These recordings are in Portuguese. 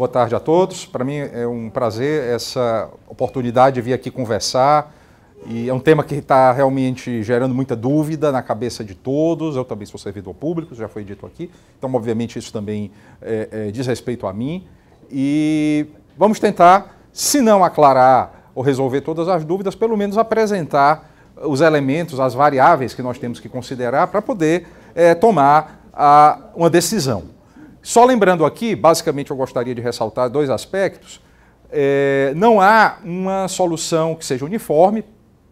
Boa tarde a todos. Para mim é um prazer essa oportunidade de vir aqui conversar. E é um tema que está realmente gerando muita dúvida na cabeça de todos. Eu também sou servidor público, já foi dito aqui. Então, obviamente, isso também é, é, diz respeito a mim. E vamos tentar, se não aclarar ou resolver todas as dúvidas, pelo menos apresentar os elementos, as variáveis que nós temos que considerar para poder é, tomar a, uma decisão. Só lembrando aqui, basicamente eu gostaria de ressaltar dois aspectos. É, não há uma solução que seja uniforme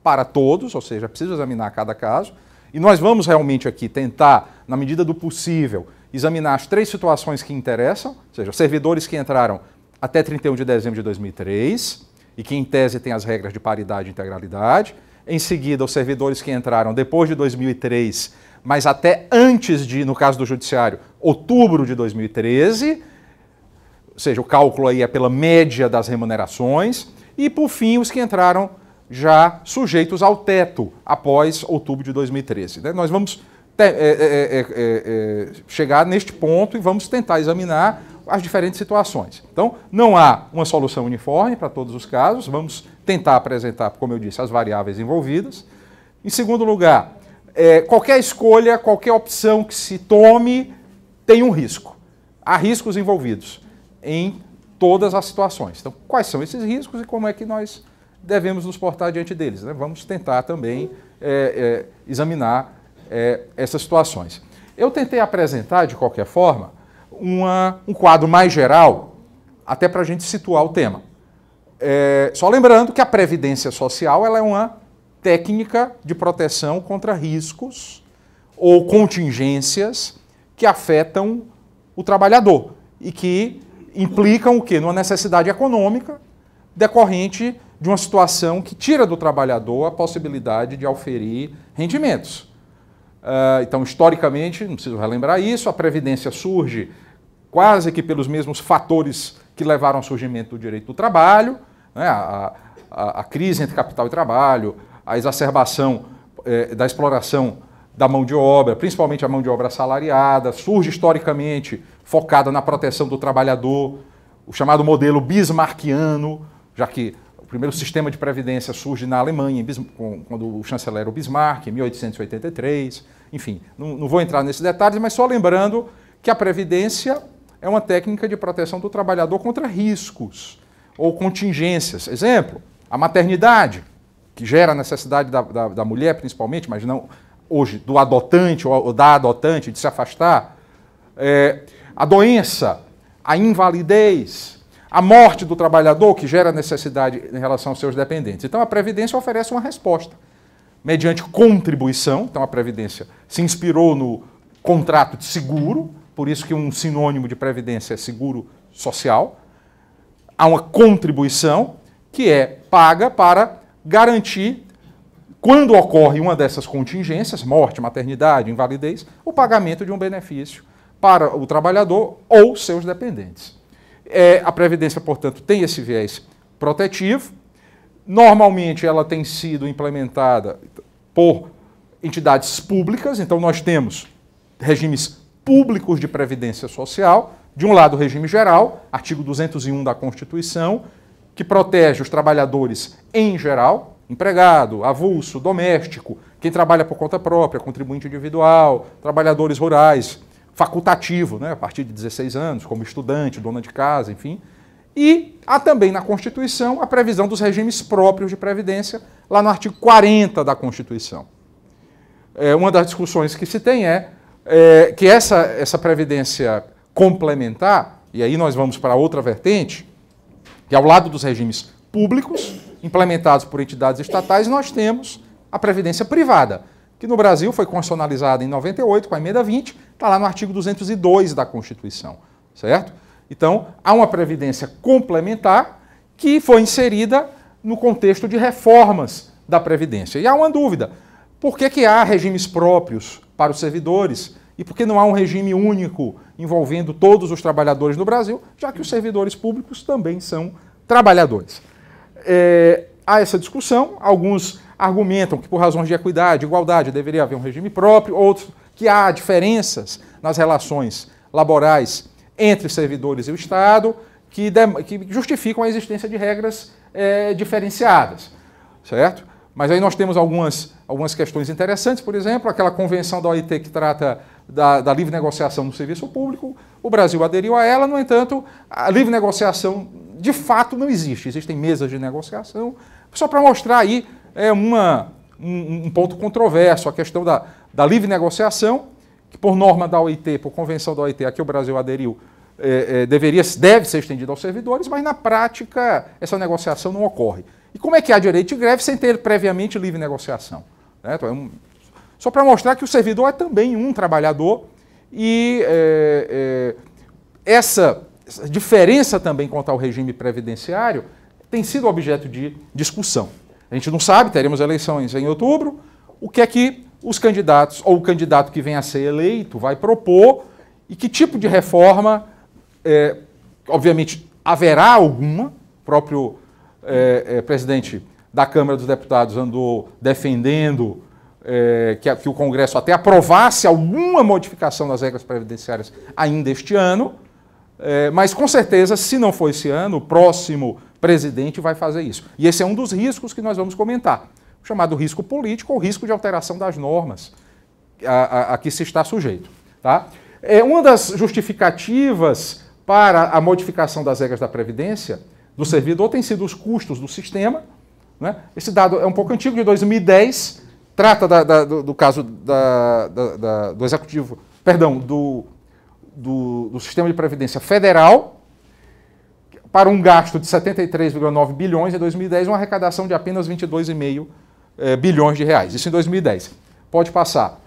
para todos, ou seja, preciso examinar cada caso. E nós vamos realmente aqui tentar, na medida do possível, examinar as três situações que interessam, ou seja, servidores que entraram até 31 de dezembro de 2003 e que, em tese, têm as regras de paridade e integralidade. Em seguida, os servidores que entraram depois de 2003 mas até antes de, no caso do Judiciário, outubro de 2013, ou seja, o cálculo aí é pela média das remunerações, e por fim os que entraram já sujeitos ao teto após outubro de 2013. Né? Nós vamos é é é, é, é, é, chegar neste ponto e vamos tentar examinar as diferentes situações. Então, não há uma solução uniforme para todos os casos, vamos tentar apresentar, como eu disse, as variáveis envolvidas. Em segundo lugar, é, qualquer escolha, qualquer opção que se tome tem um risco. Há riscos envolvidos em todas as situações. Então, quais são esses riscos e como é que nós devemos nos portar diante deles? Né? Vamos tentar também é, é, examinar é, essas situações. Eu tentei apresentar, de qualquer forma, uma, um quadro mais geral, até para a gente situar o tema. É, só lembrando que a previdência social ela é uma técnica de proteção contra riscos ou contingências que afetam o trabalhador e que implicam o quê? Numa necessidade econômica decorrente de uma situação que tira do trabalhador a possibilidade de auferir rendimentos. Uh, então, historicamente, não preciso relembrar isso, a Previdência surge quase que pelos mesmos fatores que levaram ao surgimento do direito do trabalho, né? a, a, a crise entre capital e trabalho, a exacerbação eh, da exploração da mão de obra, principalmente a mão de obra salariada, surge historicamente focada na proteção do trabalhador, o chamado modelo bismarquiano, já que o primeiro sistema de previdência surge na Alemanha, quando o chanceler era o Bismarck, em 1883. Enfim, não, não vou entrar nesses detalhes, mas só lembrando que a previdência é uma técnica de proteção do trabalhador contra riscos ou contingências. Exemplo, a maternidade que gera a necessidade da, da, da mulher, principalmente, mas não hoje, do adotante ou, ou da adotante, de se afastar, é, a doença, a invalidez, a morte do trabalhador, que gera necessidade em relação aos seus dependentes. Então, a Previdência oferece uma resposta mediante contribuição. Então, a Previdência se inspirou no contrato de seguro, por isso que um sinônimo de Previdência é seguro social. Há uma contribuição que é paga para garantir, quando ocorre uma dessas contingências, morte, maternidade, invalidez, o pagamento de um benefício para o trabalhador ou seus dependentes. É, a Previdência, portanto, tem esse viés protetivo. Normalmente ela tem sido implementada por entidades públicas, então nós temos regimes públicos de previdência social, de um lado o regime geral, artigo 201 da Constituição, que protege os trabalhadores em geral, empregado, avulso, doméstico, quem trabalha por conta própria, contribuinte individual, trabalhadores rurais, facultativo, né, a partir de 16 anos, como estudante, dona de casa, enfim. E há também na Constituição a previsão dos regimes próprios de previdência, lá no artigo 40 da Constituição. É, uma das discussões que se tem é, é que essa, essa previdência complementar, e aí nós vamos para outra vertente, e ao lado dos regimes públicos, implementados por entidades estatais, nós temos a previdência privada, que no Brasil foi constitucionalizada em 98 com a emenda 20, está lá no artigo 202 da Constituição, certo? Então, há uma previdência complementar que foi inserida no contexto de reformas da previdência. E há uma dúvida: por que que há regimes próprios para os servidores e por que não há um regime único envolvendo todos os trabalhadores no Brasil, já que os servidores públicos também são trabalhadores. É, há essa discussão, alguns argumentam que por razões de equidade, igualdade, deveria haver um regime próprio, outros que há diferenças nas relações laborais entre servidores e o Estado que, que justificam a existência de regras é, diferenciadas, certo? Mas aí nós temos algumas, algumas questões interessantes, por exemplo, aquela convenção da OIT que trata da, da, livre negociação no serviço público, o Brasil aderiu a ela, no entanto, a livre negociação de fato não existe. Existem mesas de negociação, só para mostrar aí é, uma, um, um, ponto controverso, a questão da, da livre negociação, que por norma da OIT, por convenção da OIT, a que o Brasil aderiu, é, é, deveria, deve ser estendida aos servidores, mas na prática essa negociação não ocorre. E como é que há direito de greve sem ter previamente livre negociação? Né? Então, é um, só para mostrar que o servidor é também um trabalhador e é, é, essa diferença também quanto ao regime previdenciário tem sido objeto de discussão. A gente não sabe, teremos eleições em outubro, o que é que os candidatos ou o candidato que vem a ser eleito vai propor e que tipo de reforma, é, obviamente haverá alguma, o próprio é, é, presidente da Câmara dos Deputados andou defendendo é, que, que o Congresso até aprovasse alguma modificação das regras previdenciárias ainda este ano, é, mas com certeza, se não for esse ano, o próximo presidente vai fazer isso. E esse é um dos riscos que nós vamos comentar, o chamado risco político ou risco de alteração das normas a, a, a que se está sujeito. Tá? É uma das justificativas para a modificação das regras da Previdência do servidor tem sido os custos do sistema. Né? Esse dado é um pouco antigo, de 2010, trata da, da, do, do, caso da, do Executivo, perdão, do, do, do Sistema de Previdência Federal, para um gasto de 73,9 bilhões em 2010, uma arrecadação de apenas 22,5 eh, bilhões de reais. Isso em 2010. Pode passar.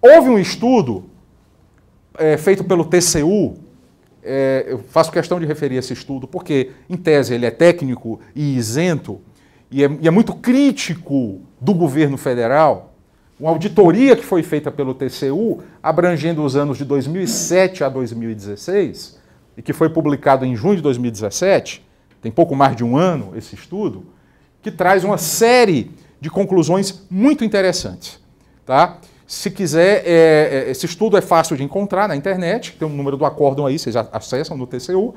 Houve um estudo eh, feito pelo TCU, eh, eu faço questão de referir esse estudo, porque, em tese, ele é técnico e isento e é, e é muito crítico do governo federal, uma auditoria que foi feita pelo TCU, abrangendo os anos de 2007 a 2016, e que foi publicado em junho de 2017, tem pouco mais de um ano esse estudo, que traz uma série de conclusões muito interessantes. Tá? Se quiser, é, é esse estudo é fácil de encontrar na internet, tem o um número do acórdão aí, vocês acessam no TCU.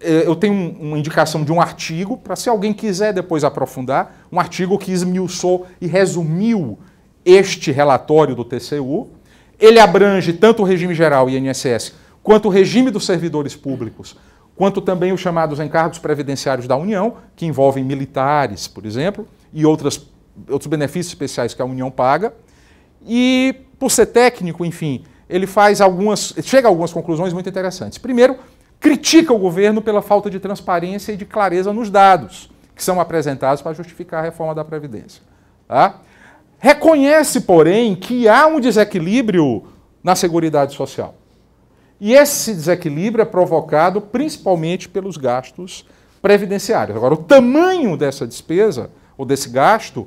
Eh, eu tenho uma indicação de um artigo, para se alguém quiser depois aprofundar, um artigo que esmiuçou e resumiu este relatório do TCU. Ele abrange tanto o regime geral e INSS, quanto o regime dos servidores públicos, quanto também os chamados encargos previdenciários da União, que envolvem militares, por exemplo, e outras, outros benefícios especiais que a União paga. E, por ser técnico, enfim, ele faz algumas. chega a algumas conclusões muito interessantes. Primeiro, critica o governo pela falta de transparência e de clareza nos dados que são apresentados para justificar a reforma da Previdência. Tá? Reconhece, porém, que há um desequilíbrio na Seguridade Social. E esse desequilíbrio é provocado principalmente pelos gastos previdenciários. Agora, o tamanho dessa despesa, ou desse gasto,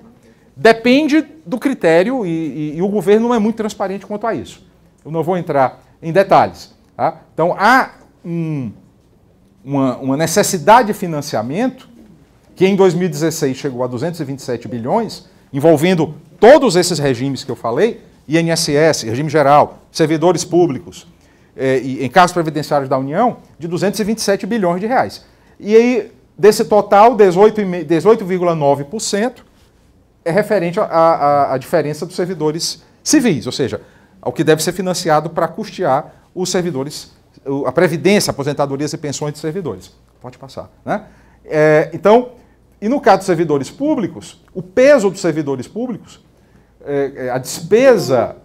depende do critério e, e, e o governo não é muito transparente quanto a isso. Eu não vou entrar em detalhes. Tá? Então, há um, uma, uma necessidade de financiamento, que em 2016 chegou a 227 bilhões, envolvendo todos esses regimes que eu falei, INSS, regime geral, servidores públicos, eh, e, em casos previdenciários da União, de 227 bilhões de reais. E aí, desse total, 18,9% 18, é referente à diferença dos servidores civis, ou seja, ao que deve ser financiado para custear os servidores a Previdência, aposentadorias e pensões de servidores. Pode passar. Né? É, então, e no caso dos servidores públicos, o peso dos servidores públicos, é, é a despesa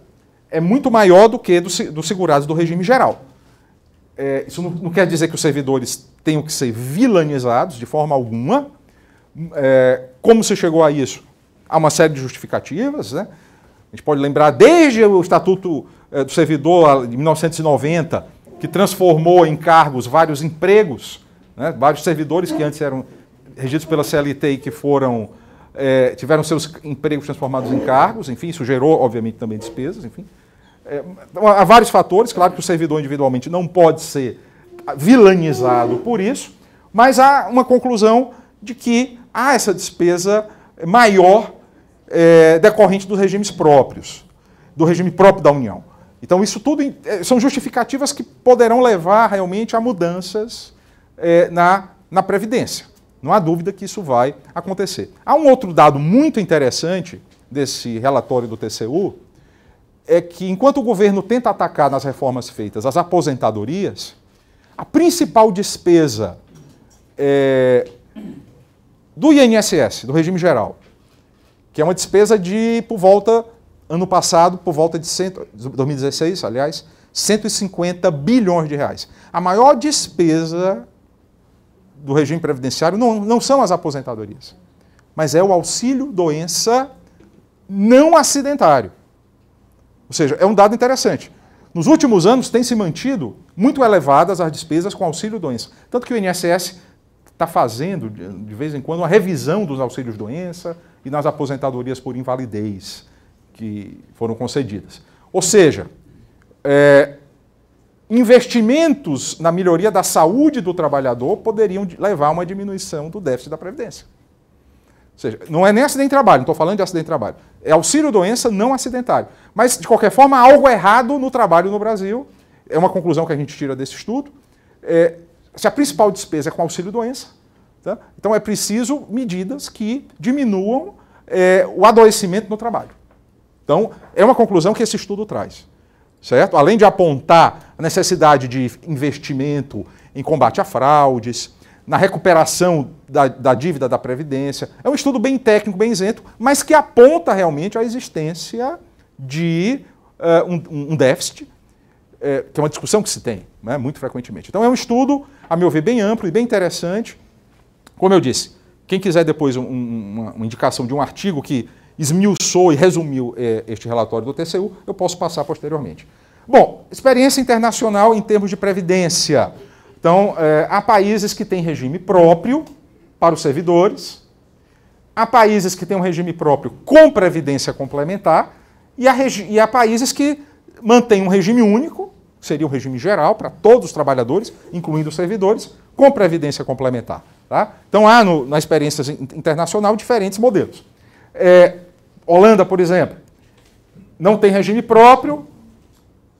é muito maior do que dos do segurados do regime geral. É, isso não, não, quer dizer que os servidores tenham que ser vilanizados de forma alguma. É, como se chegou a isso? Há uma série de justificativas, né? A gente pode lembrar desde o Estatuto é, do Servidor de 1990, que transformou em cargos vários empregos, né? vários servidores que antes eram regidos pela CLT e que foram é, tiveram seus empregos transformados em cargos, enfim, isso gerou, obviamente, também despesas, enfim. É, então, há vários fatores, claro que o servidor individualmente não pode ser vilanizado por isso, mas há uma conclusão de que há essa despesa maior é, decorrente dos regimes próprios, do regime próprio da União. Então, isso tudo eh, são justificativas que poderão levar realmente a mudanças é, na, na Previdência. Não há dúvida que isso vai acontecer. Há um outro dado muito interessante desse relatório do TCU, é que enquanto o governo tenta atacar nas reformas feitas as aposentadorias, a principal despesa é, do INSS, do regime geral, que é uma despesa de por volta ano passado, por volta de 100, 2016, aliás, 150 bilhões de reais. A maior despesa do regime previdenciário não, não são as aposentadorias, mas é o auxílio doença não acidentário. Ou seja, é um dado interessante. Nos últimos anos tem se mantido muito elevadas as despesas com auxílio doença, tanto que o INSS está fazendo de vez em quando uma revisão dos auxílios doença e nas aposentadorias por invalidez que foram concedidas. Ou seja, é, investimentos na melhoria da saúde do trabalhador poderiam levar a uma diminuição do déficit da Previdência. Ou seja, não é nem acidente de trabalho, não estou falando de acidente de trabalho. É auxílio-doença não acidentário. Mas, de qualquer forma, algo errado no trabalho no Brasil. É uma conclusão que a gente tira desse estudo. É, se a principal despesa é com auxílio-doença, tá? então é preciso medidas que diminuam é, o adoecimento no trabalho. Então, é uma conclusão que esse estudo traz. Certo? Além de apontar a necessidade de investimento em combate a fraudes, na recuperação da, da, dívida da Previdência. É um estudo bem técnico, bem isento, mas que aponta realmente a existência de uh, um, um, déficit, uh, que é uma discussão que se tem né, muito frequentemente. Então é um estudo, a meu ver, bem amplo e bem interessante. Como eu disse, quem quiser depois um, uma, uma, indicação de um artigo que esmiuçou e resumiu é, este relatório do TCU, eu posso passar posteriormente. Bom, experiência internacional em termos de previdência. Então, é, há países que têm regime próprio para os servidores, há países que têm um regime próprio com previdência complementar, e há, e há países que mantêm um regime único, que seria um regime geral para todos os trabalhadores, incluindo os servidores, com previdência complementar. Tá? Então, há no, na experiência internacional diferentes modelos. É, Holanda, por exemplo, não tem regime próprio,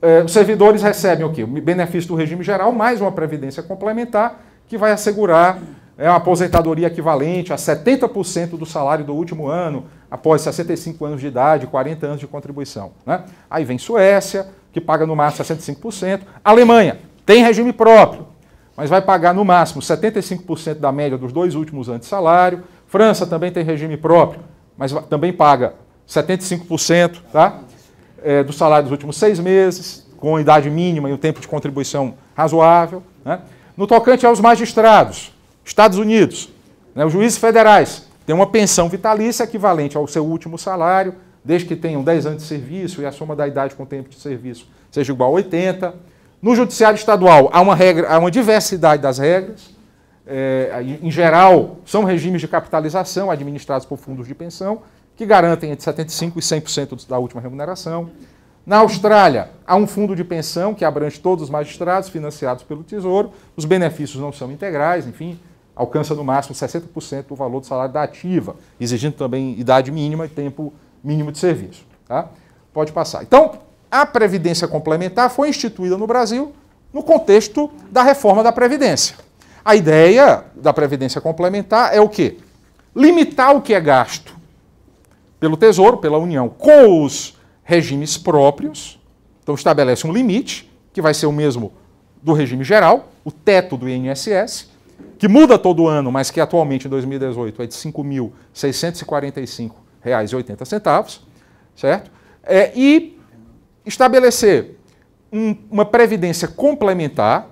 é, os servidores recebem o quê? O benefício do regime geral mais uma previdência complementar que vai assegurar é uma aposentadoria equivalente a 70% do salário do último ano, após 65 anos de idade, 40 anos de contribuição. Né? Aí vem Suécia, que paga no máximo 65%. Alemanha tem regime próprio, mas vai pagar no máximo 75% da média dos dois últimos anos de salário. França também tem regime próprio, mas também paga 75% tá? É, do salário dos últimos seis meses, com idade mínima e um tempo de contribuição razoável. Né? No tocante aos magistrados, Estados Unidos, né, os juízes federais têm uma pensão vitalícia equivalente ao seu último salário, desde que tenham 10 anos de serviço e a soma da idade com o tempo de serviço seja igual a 80. No judiciário estadual há uma, regra, há uma diversidade das regras é, em geral, são regimes de capitalização administrados por fundos de pensão, que garantem entre 75% e 100% da última remuneração. Na Austrália, há um fundo de pensão que abrange todos os magistrados financiados pelo Tesouro. Os benefícios não são integrais, enfim, alcança no máximo 60% do valor do salário da ativa, exigindo também idade mínima e tempo mínimo de serviço. Tá? Pode passar. Então, a Previdência Complementar foi instituída no Brasil no contexto da reforma da Previdência. A ideia da previdência complementar é o quê? Limitar o que é gasto pelo Tesouro, pela União, com os regimes próprios. Então estabelece um limite, que vai ser o mesmo do regime geral, o teto do INSS, que muda todo ano, mas que atualmente em 2018 é de R$ 5.645,80, certo? É, e estabelecer um, uma previdência complementar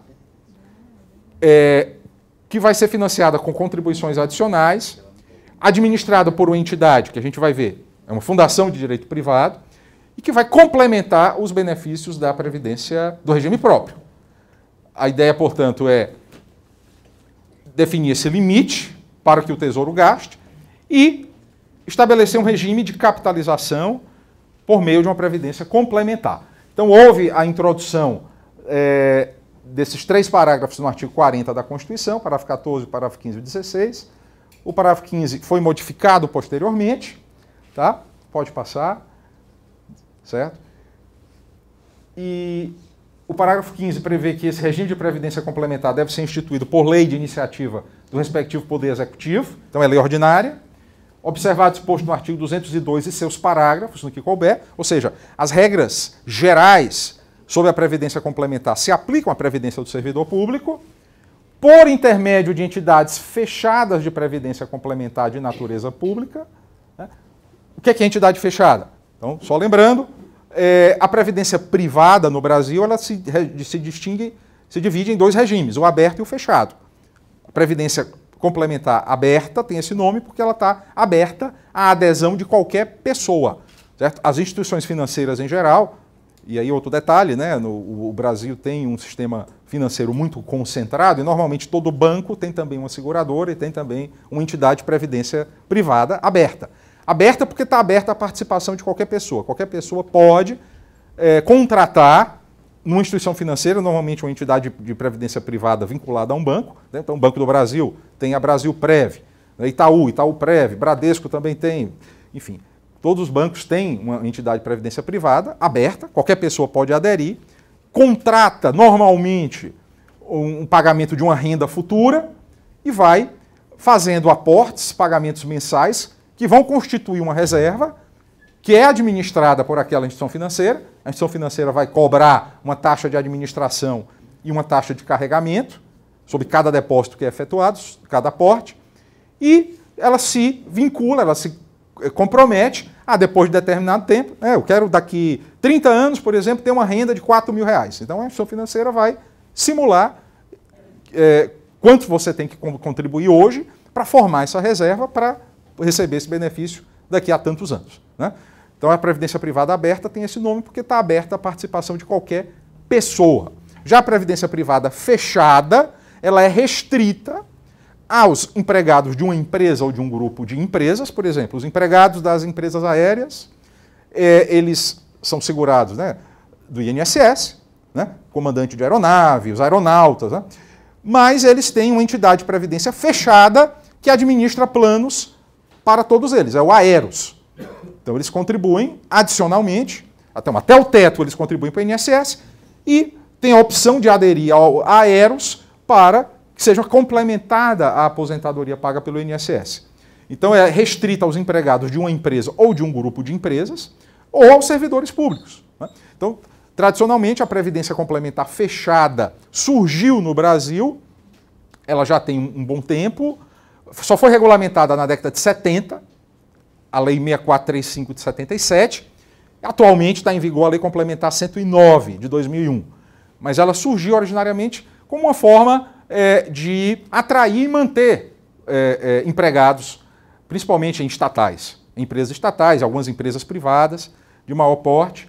é, que vai ser financiada com contribuições adicionais, administrada por uma entidade, que a gente vai ver, é uma fundação de direito privado, e que vai complementar os benefícios da previdência do regime próprio. A ideia, portanto, é definir esse limite para que o Tesouro gaste e estabelecer um regime de capitalização por meio de uma previdência complementar. Então, houve a introdução é, desses três parágrafos no artigo 40 da Constituição, parágrafo 14, parágrafo 15 e 16. O parágrafo 15 foi modificado posteriormente, tá? Pode passar, certo? E o parágrafo 15 prevê que esse regime de previdência complementar deve ser instituído por lei de iniciativa do respectivo poder executivo, então é lei ordinária, observado exposto no artigo 202 e seus parágrafos, no que couber, ou seja, as regras gerais sobre a previdência complementar se aplicam à previdência do servidor público, por intermédio de entidades fechadas de previdência complementar de natureza pública. Né? O que é, que é entidade fechada? Então, só lembrando, é, a previdência privada no Brasil ela se, se distingue, se divide em dois regimes, o aberto e o fechado. A previdência complementar aberta tem esse nome porque ela está aberta à adesão de qualquer pessoa. Certo? As instituições financeiras em geral e aí outro detalhe, né? No, o Brasil tem um sistema financeiro muito concentrado e normalmente todo banco tem também uma seguradora e tem também uma entidade de previdência privada aberta. Aberta porque está aberta a participação de qualquer pessoa. Qualquer pessoa pode é, contratar numa instituição financeira, normalmente uma entidade de previdência privada vinculada a um banco. Né? Então, o Banco do Brasil tem a Brasil Prev, né? Itaú, Itaú Prev, Bradesco também tem, enfim. Todos os bancos têm uma entidade de previdência privada aberta, qualquer pessoa pode aderir, contrata normalmente um pagamento de uma renda futura e vai fazendo aportes, pagamentos mensais, que vão constituir uma reserva que é administrada por aquela instituição financeira. A instituição financeira vai cobrar uma taxa de administração e uma taxa de carregamento sobre cada depósito que é efetuado, cada aporte, e ela se vincula, ela se eh, compromete a ah, depois de determinado tempo, é, eu quero daqui 30 anos, por exemplo, ter uma renda de 4 mil reais. Então a instituição financeira vai simular é, quanto você tem que contribuir hoje para formar essa reserva para receber esse benefício daqui a tantos anos. Né? Então a Previdência Privada Aberta tem esse nome porque está aberta à participação de qualquer pessoa. Já a Previdência Privada Fechada, ela é restrita aos empregados de uma empresa ou de um grupo de empresas, por exemplo, os empregados das empresas aéreas, é, eles são segurados né, do INSS, né, comandante de aeronave, os aeronautas, né, mas eles têm uma entidade de previdência fechada que administra planos para todos eles, é o Aeros. Então eles contribuem adicionalmente, até, até o teto eles contribuem para o INSS e tem a opção de aderir ao Aeros para que seja complementada à aposentadoria paga pelo INSS. Então é restrita aos empregados de uma empresa ou de um grupo de empresas ou aos servidores públicos. Né? Então, tradicionalmente, a previdência complementar fechada surgiu no Brasil, ela já tem um bom tempo, só foi regulamentada na década de 70, a Lei 6435 de 77. Atualmente está em vigor a Lei Complementar 109 de 2001, mas ela surgiu originariamente como uma forma é, de atrair e manter é, é, empregados, principalmente em estatais, empresas estatais, algumas empresas privadas de maior porte,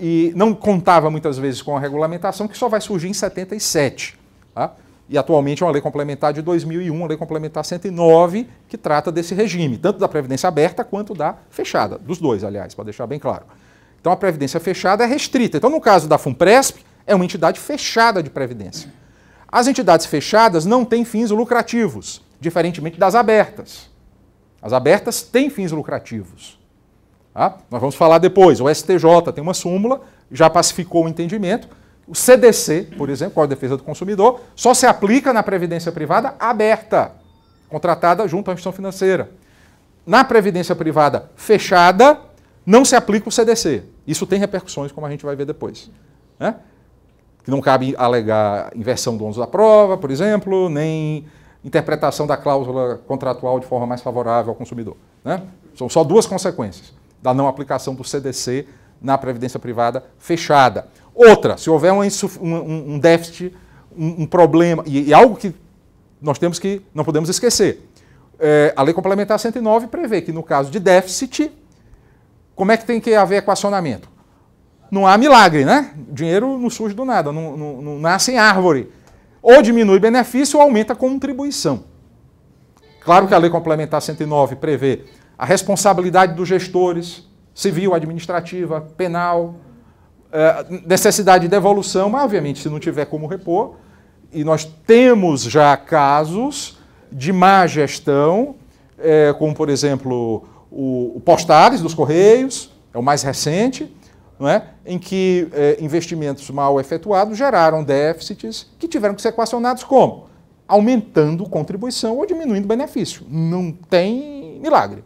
e não contava muitas vezes com a regulamentação que só vai surgir em 77. Tá? E atualmente é uma lei complementar de 2001, a lei complementar 109, que trata desse regime, tanto da previdência aberta quanto da fechada, dos dois, aliás, para deixar bem claro. Então a previdência fechada é restrita. Então no caso da Funpresp, é uma entidade fechada de previdência. As entidades fechadas não têm fins lucrativos, diferentemente das abertas. As abertas têm fins lucrativos. Tá? Nós vamos falar depois. O STJ tem uma súmula, já pacificou o entendimento. O CDC, por exemplo, Código de é Defesa do Consumidor, só se aplica na previdência privada aberta, contratada junto à instituição financeira. Na previdência privada fechada, não se aplica o CDC. Isso tem repercussões, como a gente vai ver depois. Né? que não cabe alegar inversão do ônus da prova, por exemplo, nem interpretação da cláusula contratual de forma mais favorável ao consumidor. Né? São só duas consequências da não aplicação do CDC na previdência privada fechada. Outra, se houver um, um, um déficit, um, um problema, e, e, algo que nós temos que não podemos esquecer. É, a Lei Complementar 109 prevê que, no caso de déficit, como é que tem que haver equacionamento? não há milagre, né? O dinheiro não surge do nada, não, não, não nasce em árvore. Ou diminui benefício ou aumenta a contribuição. Claro que a Lei Complementar 109 prevê a responsabilidade dos gestores, civil, administrativa, penal, eh, necessidade de devolução, mas obviamente se não tiver como repor, e nós temos já casos de má gestão, eh, como por exemplo o, o Postales dos Correios, é o mais recente, não é? em que eh, investimentos mal efetuados geraram déficits que tiveram que ser equacionados como? Aumentando contribuição ou diminuindo benefício. Não tem milagre.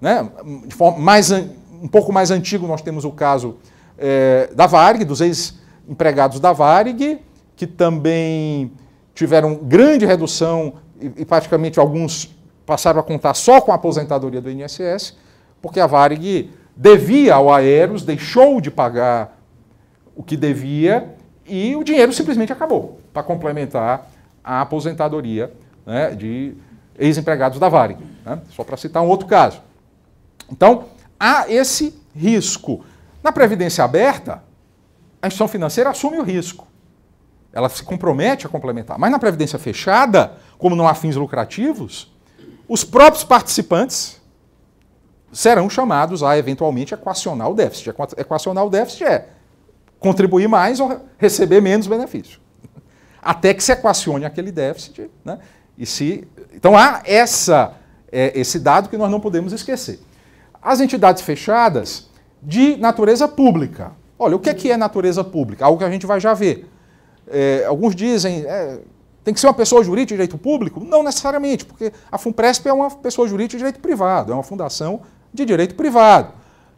Né? De forma mais, um pouco mais antigo, nós temos o caso eh, da Varg, dos ex-empregados da Varg, que também tiveram grande redução e, e praticamente alguns passaram a contar só com a aposentadoria do INSS, porque a Varg devia ao Aeros, deixou de pagar o que devia e o dinheiro simplesmente acabou para complementar a aposentadoria né, de ex-empregados da Vale. Né? Só para citar um outro caso. Então, há esse risco. Na previdência aberta, a instituição financeira assume o risco. Ela se compromete a complementar. Mas na previdência fechada, como não há fins lucrativos, os próprios participantes serão chamados a eventualmente equacionar o déficit. Equacionar o déficit é contribuir mais ou receber menos benefício. Até que se equacione aquele déficit. Né? E se... Então há essa, é, esse dado que nós não podemos esquecer. As entidades fechadas de natureza pública. Olha, o que é, que é natureza pública? Algo que a gente vai já ver. É, alguns dizem, é, tem que ser uma pessoa jurídica de direito público? Não necessariamente, porque a FUNPRESP é uma pessoa jurídica de direito privado, é uma fundação de direito privado.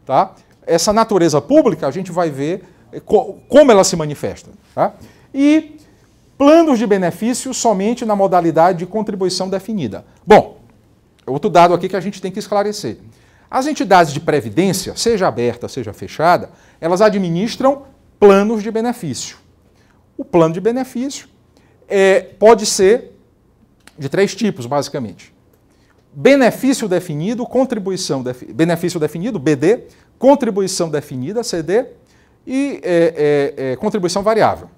Tá? Essa natureza pública, a gente vai ver eh, co como ela se manifesta. Tá? E planos de benefício somente na modalidade de contribuição definida. Bom, outro dado aqui que a gente tem que esclarecer. As entidades de previdência, seja aberta, seja fechada, elas administram planos de benefício. O plano de benefício é, pode ser de três tipos, basicamente benefício definido, contribuição defi benefício definido, BD, contribuição definida, CD, e é, é, é, contribuição variável.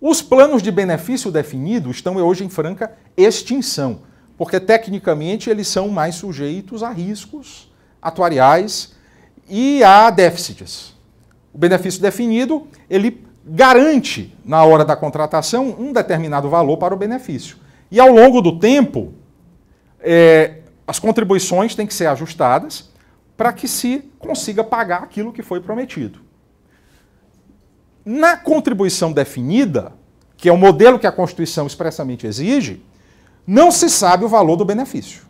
Os planos de benefício definido estão hoje em franca extinção, porque tecnicamente eles são mais sujeitos a riscos atuariais e a déficits. O benefício definido, ele garante, na hora da contratação, um determinado valor para o benefício. E ao longo do tempo, é, as contribuições têm que ser ajustadas para que se consiga pagar aquilo que foi prometido. Na contribuição definida, que é o modelo que a Constituição expressamente exige, não se sabe o valor do benefício.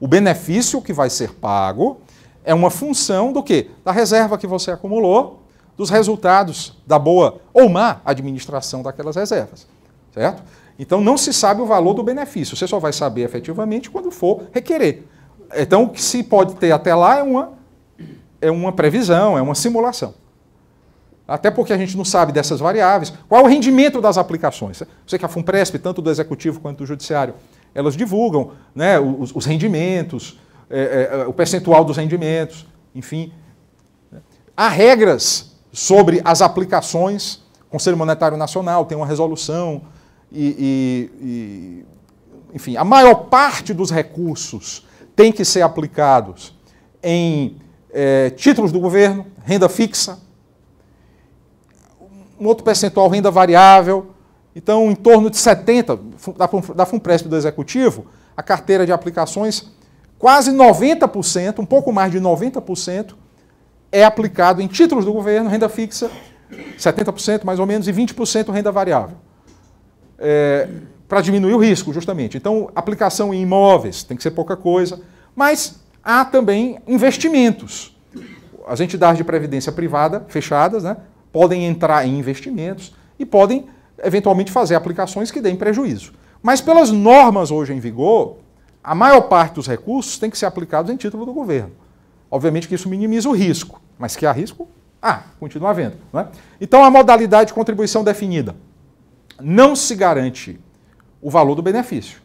O benefício que vai ser pago é uma função do quê? Da reserva que você acumulou, dos resultados da boa ou má administração daquelas reservas, certo? Então não se sabe o valor do benefício, você só vai saber efetivamente quando for requerer. Então o que se pode ter até lá é uma, é uma previsão, é uma simulação. Até porque a gente não sabe dessas variáveis. Qual é o rendimento das aplicações? Você que é a FUNPRESP, tanto do Executivo quanto do Judiciário, elas divulgam né, os, os rendimentos, é, é, é, o percentual dos rendimentos, enfim. Há regras sobre as aplicações. O Conselho Monetário Nacional tem uma resolução e, e, e enfim, a maior parte dos recursos tem que ser aplicados em é, títulos do governo, renda fixa, um outro percentual renda variável. Então, em torno de 70, da FUNPRESP do Executivo, a carteira de aplicações, quase 90%, um pouco mais de 90%, é aplicado em títulos do governo, renda fixa, 70% mais ou menos, e 20% renda variável é, para diminuir o risco, justamente. Então, aplicação em imóveis tem que ser pouca coisa, mas há também investimentos. As entidades de previdência privada, fechadas, né, podem entrar em investimentos e podem, eventualmente, fazer aplicações que deem prejuízo. Mas, pelas normas hoje em vigor, a maior parte dos recursos tem que ser aplicados em título do governo. Obviamente que isso minimiza o risco, mas que há risco, ah, continua havendo. Né? Então, a modalidade de contribuição definida não se garante o valor do benefício.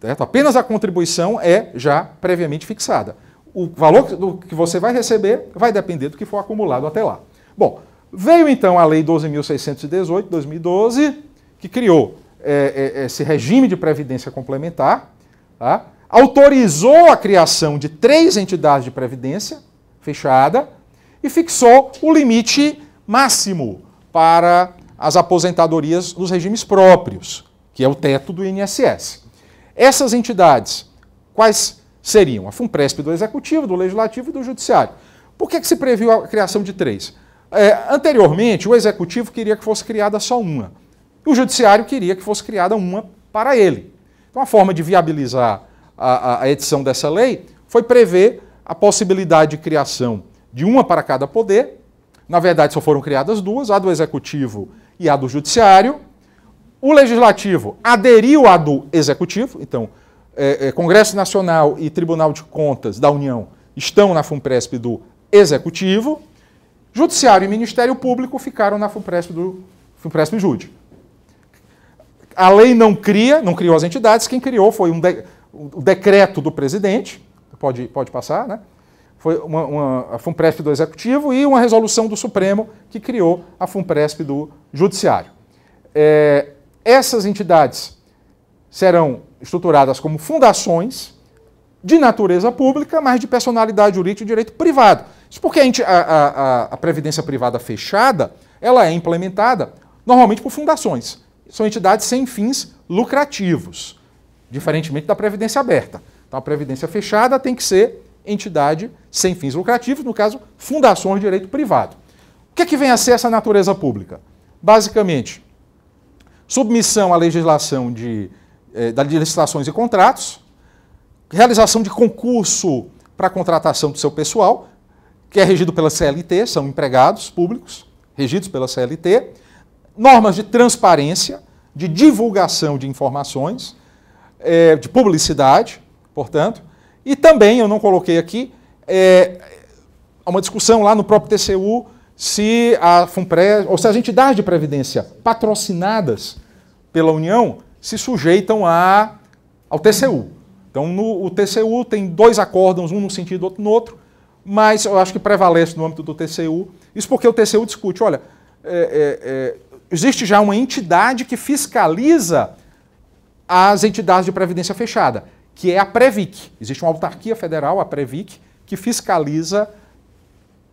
Certo? Apenas a contribuição é já previamente fixada. O valor do que você vai receber vai depender do que for acumulado até lá. Bom, veio então a Lei 12.618, 2012, que criou é, é, esse regime de previdência complementar, tá? autorizou a criação de três entidades de previdência fechada e fixou o limite máximo para as aposentadorias dos regimes próprios, que é o teto do INSS. Essas entidades, quais seriam? A FUNPRESP do Executivo, do Legislativo e do Judiciário. Por que, que se previu a criação de três? É, anteriormente, o Executivo queria que fosse criada só uma. E o Judiciário queria que fosse criada uma para ele. Então, a forma de viabilizar a, a edição dessa lei foi prever a possibilidade de criação de uma para cada poder. Na verdade, só foram criadas duas: a do Executivo e a do Judiciário. O Legislativo aderiu à do Executivo, então, é, é, Congresso Nacional e Tribunal de Contas da União estão na FUNPRESP do Executivo. Judiciário e Ministério Público ficaram na FUNPRESP do FUNPRESP Jude. A lei não cria, não criou as entidades, quem criou foi um de, o decreto do presidente, pode, pode passar, né? foi, uma, uma, a FUNPRESP do Executivo e uma resolução do Supremo que criou a FUNPRESP do Judiciário. É, essas entidades serão estruturadas como fundações de natureza pública, mas de personalidade jurídica e direito privado. Isso porque a, a, a previdência privada fechada ela é implementada normalmente por fundações. São entidades sem fins lucrativos, diferentemente da previdência aberta. Então a previdência fechada tem que ser entidade sem fins lucrativos, no caso, fundações de direito privado. O que é que vem a ser essa natureza pública? Basicamente, submissão à legislação de, eh, de licitações e contratos, realização de concurso para contratação do seu pessoal, que é regido pela CLT, são empregados públicos regidos pela CLT, normas de transparência, de divulgação de informações, eh, de publicidade, portanto, e também, eu não coloquei aqui, é, uma discussão lá no próprio TCU se a FUNPRE, ou se as entidades de previdência patrocinadas pela União se sujeitam a, ao TCU. Então, no, o TCU tem dois acórdãos, um no sentido, outro no outro, mas eu acho que prevalece no âmbito do TCU. Isso porque o TCU discute, olha, é, é, é, existe já uma entidade que fiscaliza as entidades de previdência fechada que é a Previc. Existe uma autarquia federal, a Previc, que fiscaliza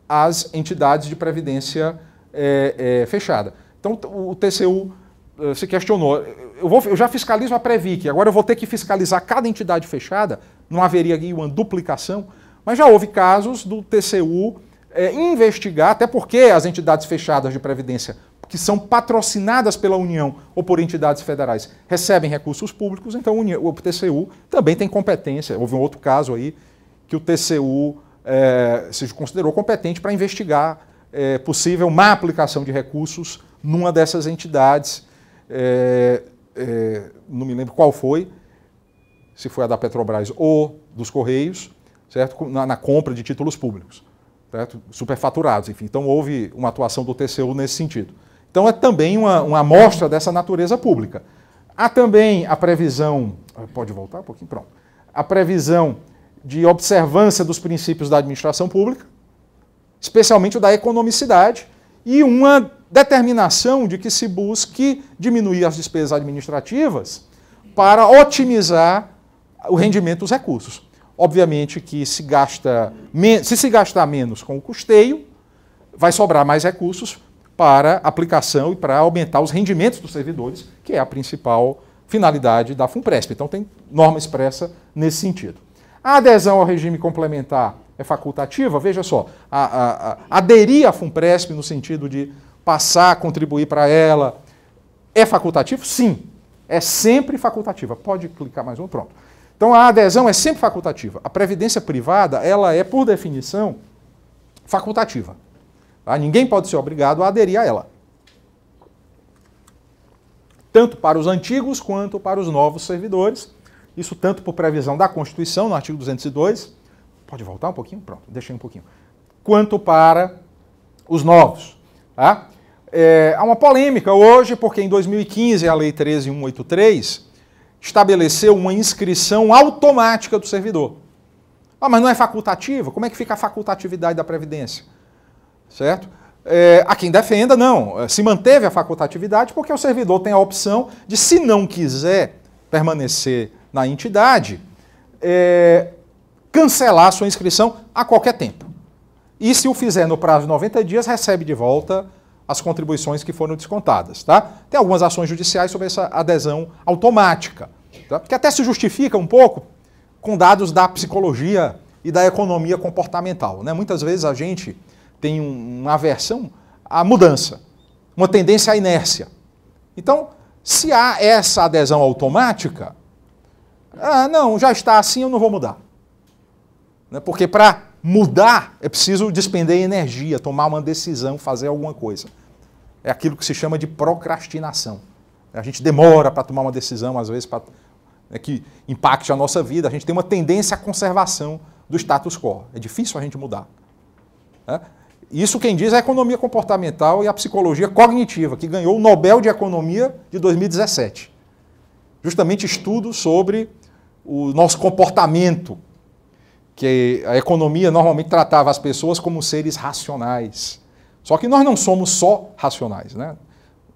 as entidades de previdência é, é, fechada. Então, o TCU eh, se questionou. Eu, vou, eu já fiscalizo a Previc, agora eu vou ter que fiscalizar cada entidade fechada? Não haveria aqui uma duplicação? Mas já houve casos do TCU é, eh, investigar, até porque as entidades fechadas de previdência que são patrocinadas pela União ou por entidades federais, recebem recursos públicos, então o TCU também tem competência. Houve um outro caso aí que o TCU é, eh, se considerou competente para investigar é, possível má aplicação de recursos numa dessas entidades. É, não me lembro qual foi, se foi a da Petrobras ou dos Correios, certo? na, na compra de títulos públicos. Certo? superfaturados, enfim. Então houve uma atuação do TCU nesse sentido. Então é também uma, uma amostra dessa natureza pública. Há também a previsão, ah, pode voltar um pouquinho, pronto, a previsão de observância dos princípios da administração pública, especialmente o da economicidade, e uma determinação de que se busque diminuir as despesas administrativas para otimizar o rendimento dos recursos. Obviamente que se, gasta, se se gastar menos com o custeio, vai sobrar mais recursos para aplicação e para aumentar os rendimentos dos servidores, que é a principal finalidade da FUNPRESP. Então tem norma expressa nesse sentido. A adesão ao regime complementar é facultativa? Veja só, a, a, a, aderir à FUNPRESP no sentido de passar, contribuir para ela, é facultativo? Sim, é sempre facultativa. Pode clicar mais um, pronto. Então a adesão é sempre facultativa. A previdência privada, ela é, por definição, facultativa. Tá? Ninguém pode ser obrigado a aderir a ela. Tanto para os antigos quanto para os novos servidores. Isso tanto por previsão da Constituição, no artigo 202. Pode voltar um pouquinho? Pronto, deixei um pouquinho. Quanto para os novos. Tá? É, há uma polêmica hoje, porque em 2015 a Lei 13183 estabeleceu uma inscrição automática do servidor. Ah, mas não é facultativa? Como é que fica a facultatividade da Previdência? certo? É, a quem defenda, não. É, se manteve a facultatividade porque o servidor tem a opção de, se não quiser permanecer na entidade, é, cancelar sua inscrição a qualquer tempo. E se o fizer no prazo de 90 dias, recebe de volta as contribuições que foram descontadas. Tá? Tem algumas ações judiciais sobre essa adesão automática, tá? que até se justifica um pouco com dados da psicologia e da economia comportamental. Né? Muitas vezes a gente tem uma aversão à mudança, uma tendência à inércia. Então, se há essa adesão automática, ah, não, já está assim, eu não vou mudar. Né, porque para mudar é preciso despender energia, tomar uma decisão, fazer alguma coisa. É aquilo que se chama de procrastinação. A gente demora para tomar uma decisão, às vezes, para né, que impacte a nossa vida. A gente tem uma tendência à conservação do status quo. É difícil a gente mudar. Né? Isso quem diz é a economia comportamental e a psicologia cognitiva, que ganhou o Nobel de Economia de 2017. Justamente estudo sobre o nosso comportamento, que a economia normalmente tratava as pessoas como seres racionais. Só que nós não somos só racionais, né?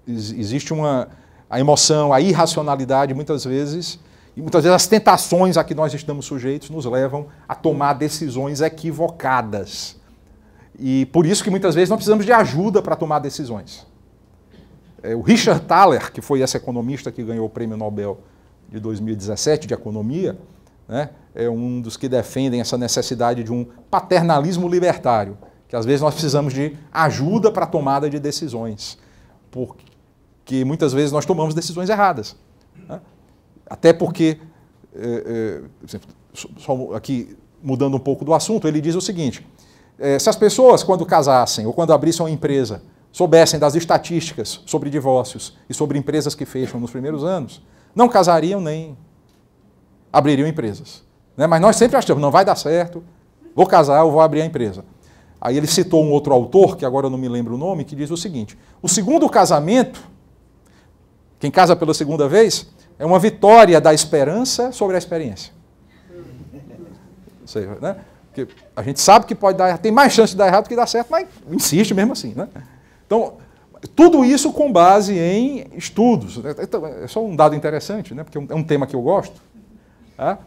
Existe uma a emoção, a irracionalidade muitas vezes, e muitas vezes as tentações a que nós estamos sujeitos nos levam a tomar decisões equivocadas. E por isso que muitas vezes nós precisamos de ajuda para tomar decisões. É, o Richard Thaler, que foi esse economista que ganhou o prêmio Nobel de 2017 de economia, né, é um dos que defendem essa necessidade de um paternalismo libertário, que às vezes nós precisamos de ajuda para a tomada de decisões, porque muitas vezes nós tomamos decisões erradas. Né? Até porque, é, é, aqui mudando um pouco do assunto, ele diz o seguinte: é, se as pessoas, quando casassem ou quando abrissem uma empresa, soubessem das estatísticas sobre divórcios e sobre empresas que fecham nos primeiros anos, não casariam nem abririam empresas. Né? Mas nós sempre achamos, não vai dar certo, vou casar ou vou abrir a empresa. Aí ele citou um outro autor, que agora eu não me lembro o nome, que diz o seguinte: o segundo casamento, quem casa pela segunda vez, é uma vitória da esperança sobre a experiência. Ou seja, né? Porque a gente sabe que pode dar errado, tem mais chance de dar errado que dar certo, mas insiste mesmo assim. Né? Então, tudo isso com base em estudos. Então, é só um dado interessante, né? porque é um é tema que eu gosto. Tá?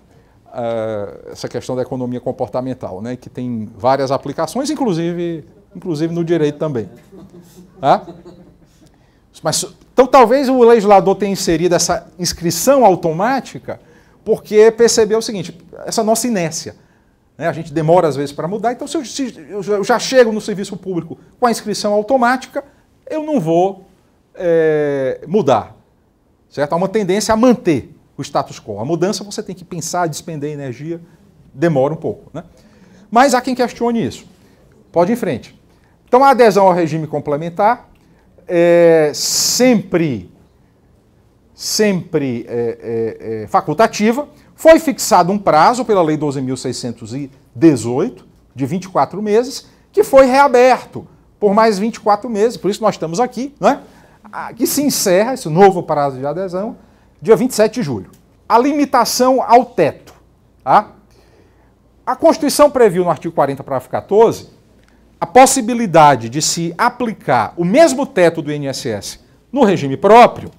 Ah, essa questão da economia comportamental, né? que tem várias aplicações, inclusive, inclusive no direito também. Tá? Mas, então, talvez o legislador tenha inserido essa inscrição automática porque percebeu o seguinte, essa nossa inércia. Né? A gente demora às vezes para mudar. Então, se eu, se eu, já chego no serviço público com a inscrição automática, eu não vou é, mudar. Certo? Há uma tendência a manter o status quo. A mudança você tem que pensar, despender energia, demora um pouco. Né? Mas há quem questione isso. Pode ir em frente. Então, a adesão ao regime complementar é sempre, sempre é, é, é, facultativa. Foi fixado um prazo pela Lei 12.618, de 24 meses, que foi reaberto por mais 24 meses, por isso nós estamos aqui, né? que se encerra esse novo prazo de adesão, dia 27 de julho. A limitação ao teto. Tá? A Constituição previu no artigo 40, parágrafo 14, a possibilidade de se aplicar o mesmo teto do INSS no regime próprio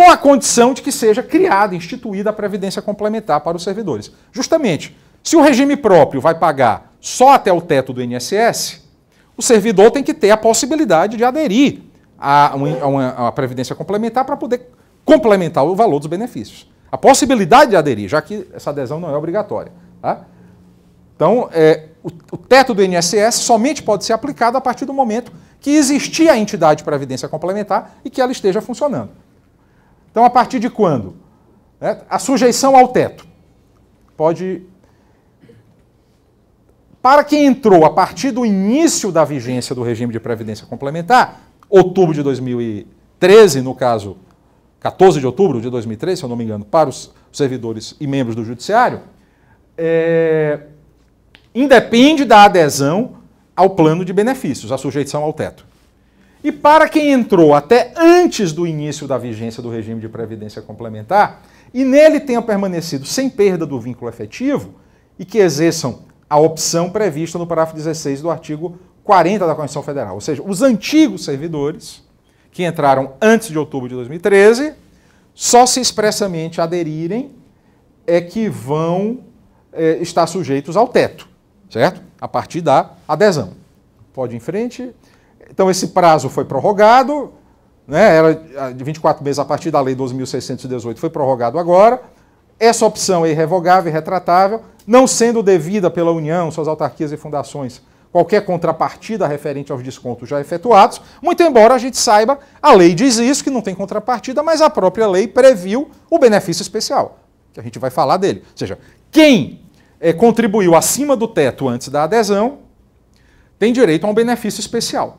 com a condição de que seja criada, instituída a previdência complementar para os servidores. Justamente, se o regime próprio vai pagar só até o teto do INSS, o servidor tem que ter a possibilidade de aderir a uma, a uma a previdência complementar para poder complementar o valor dos benefícios. A possibilidade de aderir, já que essa adesão não é obrigatória. Tá? Então, é, o, o teto do INSS somente pode ser aplicado a partir do momento que existir a entidade de previdência complementar e que ela esteja funcionando. Então, a partir de quando? É, a sujeição ao teto. Pode. Para quem entrou a partir do início da vigência do regime de previdência complementar, outubro de 2013, no caso, 14 de outubro de 2013, se eu não me engano, para os servidores e membros do Judiciário, é, independe da adesão ao plano de benefícios, a sujeição ao teto. E para quem entrou até antes do início da vigência do regime de previdência complementar e nele tenha permanecido sem perda do vínculo efetivo e que exerçam a opção prevista no parágrafo 16 do artigo 40 da Constituição Federal, ou seja, os antigos servidores que entraram antes de outubro de 2013, só se expressamente aderirem é que vão é, estar sujeitos ao teto, certo? A partir da adesão. Pode ir em frente, então esse prazo foi prorrogado, né, era ah, de 24 meses a partir da Lei 12.618, foi prorrogado agora. Essa opção é irrevogável e retratável, não sendo devida pela União, suas autarquias e fundações qualquer contrapartida referente aos descontos já efetuados, muito embora a gente saiba, a lei diz isso, que não tem contrapartida, mas a própria lei previu o benefício especial, que a gente vai falar dele. Ou seja, quem é, contribuiu acima do teto antes da adesão tem direito a um benefício especial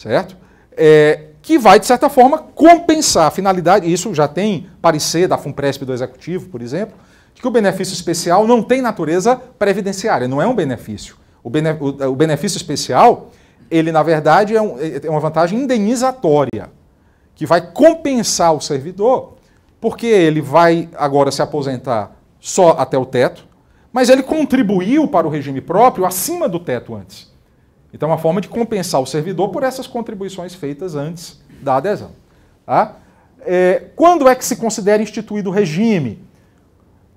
certo? É, que vai, de certa forma, compensar a finalidade, isso já tem parecer da FUNPRESP do Executivo, por exemplo, que o benefício especial não tem natureza previdenciária, não é um benefício. O, bene, o, o benefício especial, ele, na verdade, é, um, é, é uma vantagem indenizatória, que vai compensar o servidor, porque ele vai agora se aposentar só até o teto, mas ele contribuiu para o regime próprio acima do teto antes. Então, é uma forma de compensar o servidor por essas contribuições feitas antes da adesão. Tá? É, quando é que se considera instituído o regime?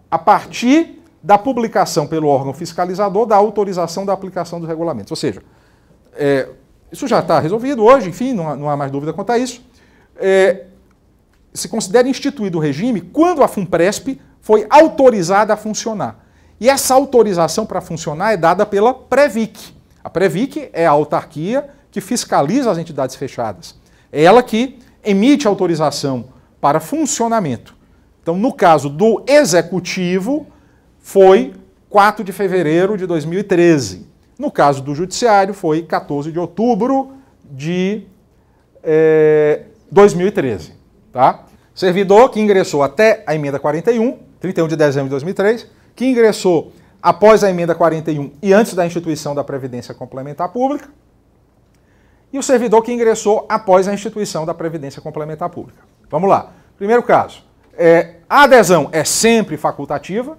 A partir da publicação pelo órgão fiscalizador da autorização da aplicação dos regulamentos. Ou seja, é, isso já está resolvido hoje, enfim, não há, não há, mais dúvida quanto a isso. É, se considera instituído o regime quando a FUNPRESP foi autorizada a funcionar. E essa autorização para funcionar é dada pela PREVIC. A Previc é a autarquia que fiscaliza as entidades fechadas. É ela que emite autorização para funcionamento. Então, no caso do executivo, foi 4 de fevereiro de 2013. No caso do judiciário, foi 14 de outubro de é, eh, 2013. Tá? Servidor que ingressou até a emenda 41, 31 de dezembro de 2003, que ingressou após a emenda 41 e antes da instituição da Previdência Complementar Pública, e o servidor que ingressou após a instituição da Previdência Complementar Pública. Vamos lá. Primeiro caso, é, a adesão é sempre facultativa.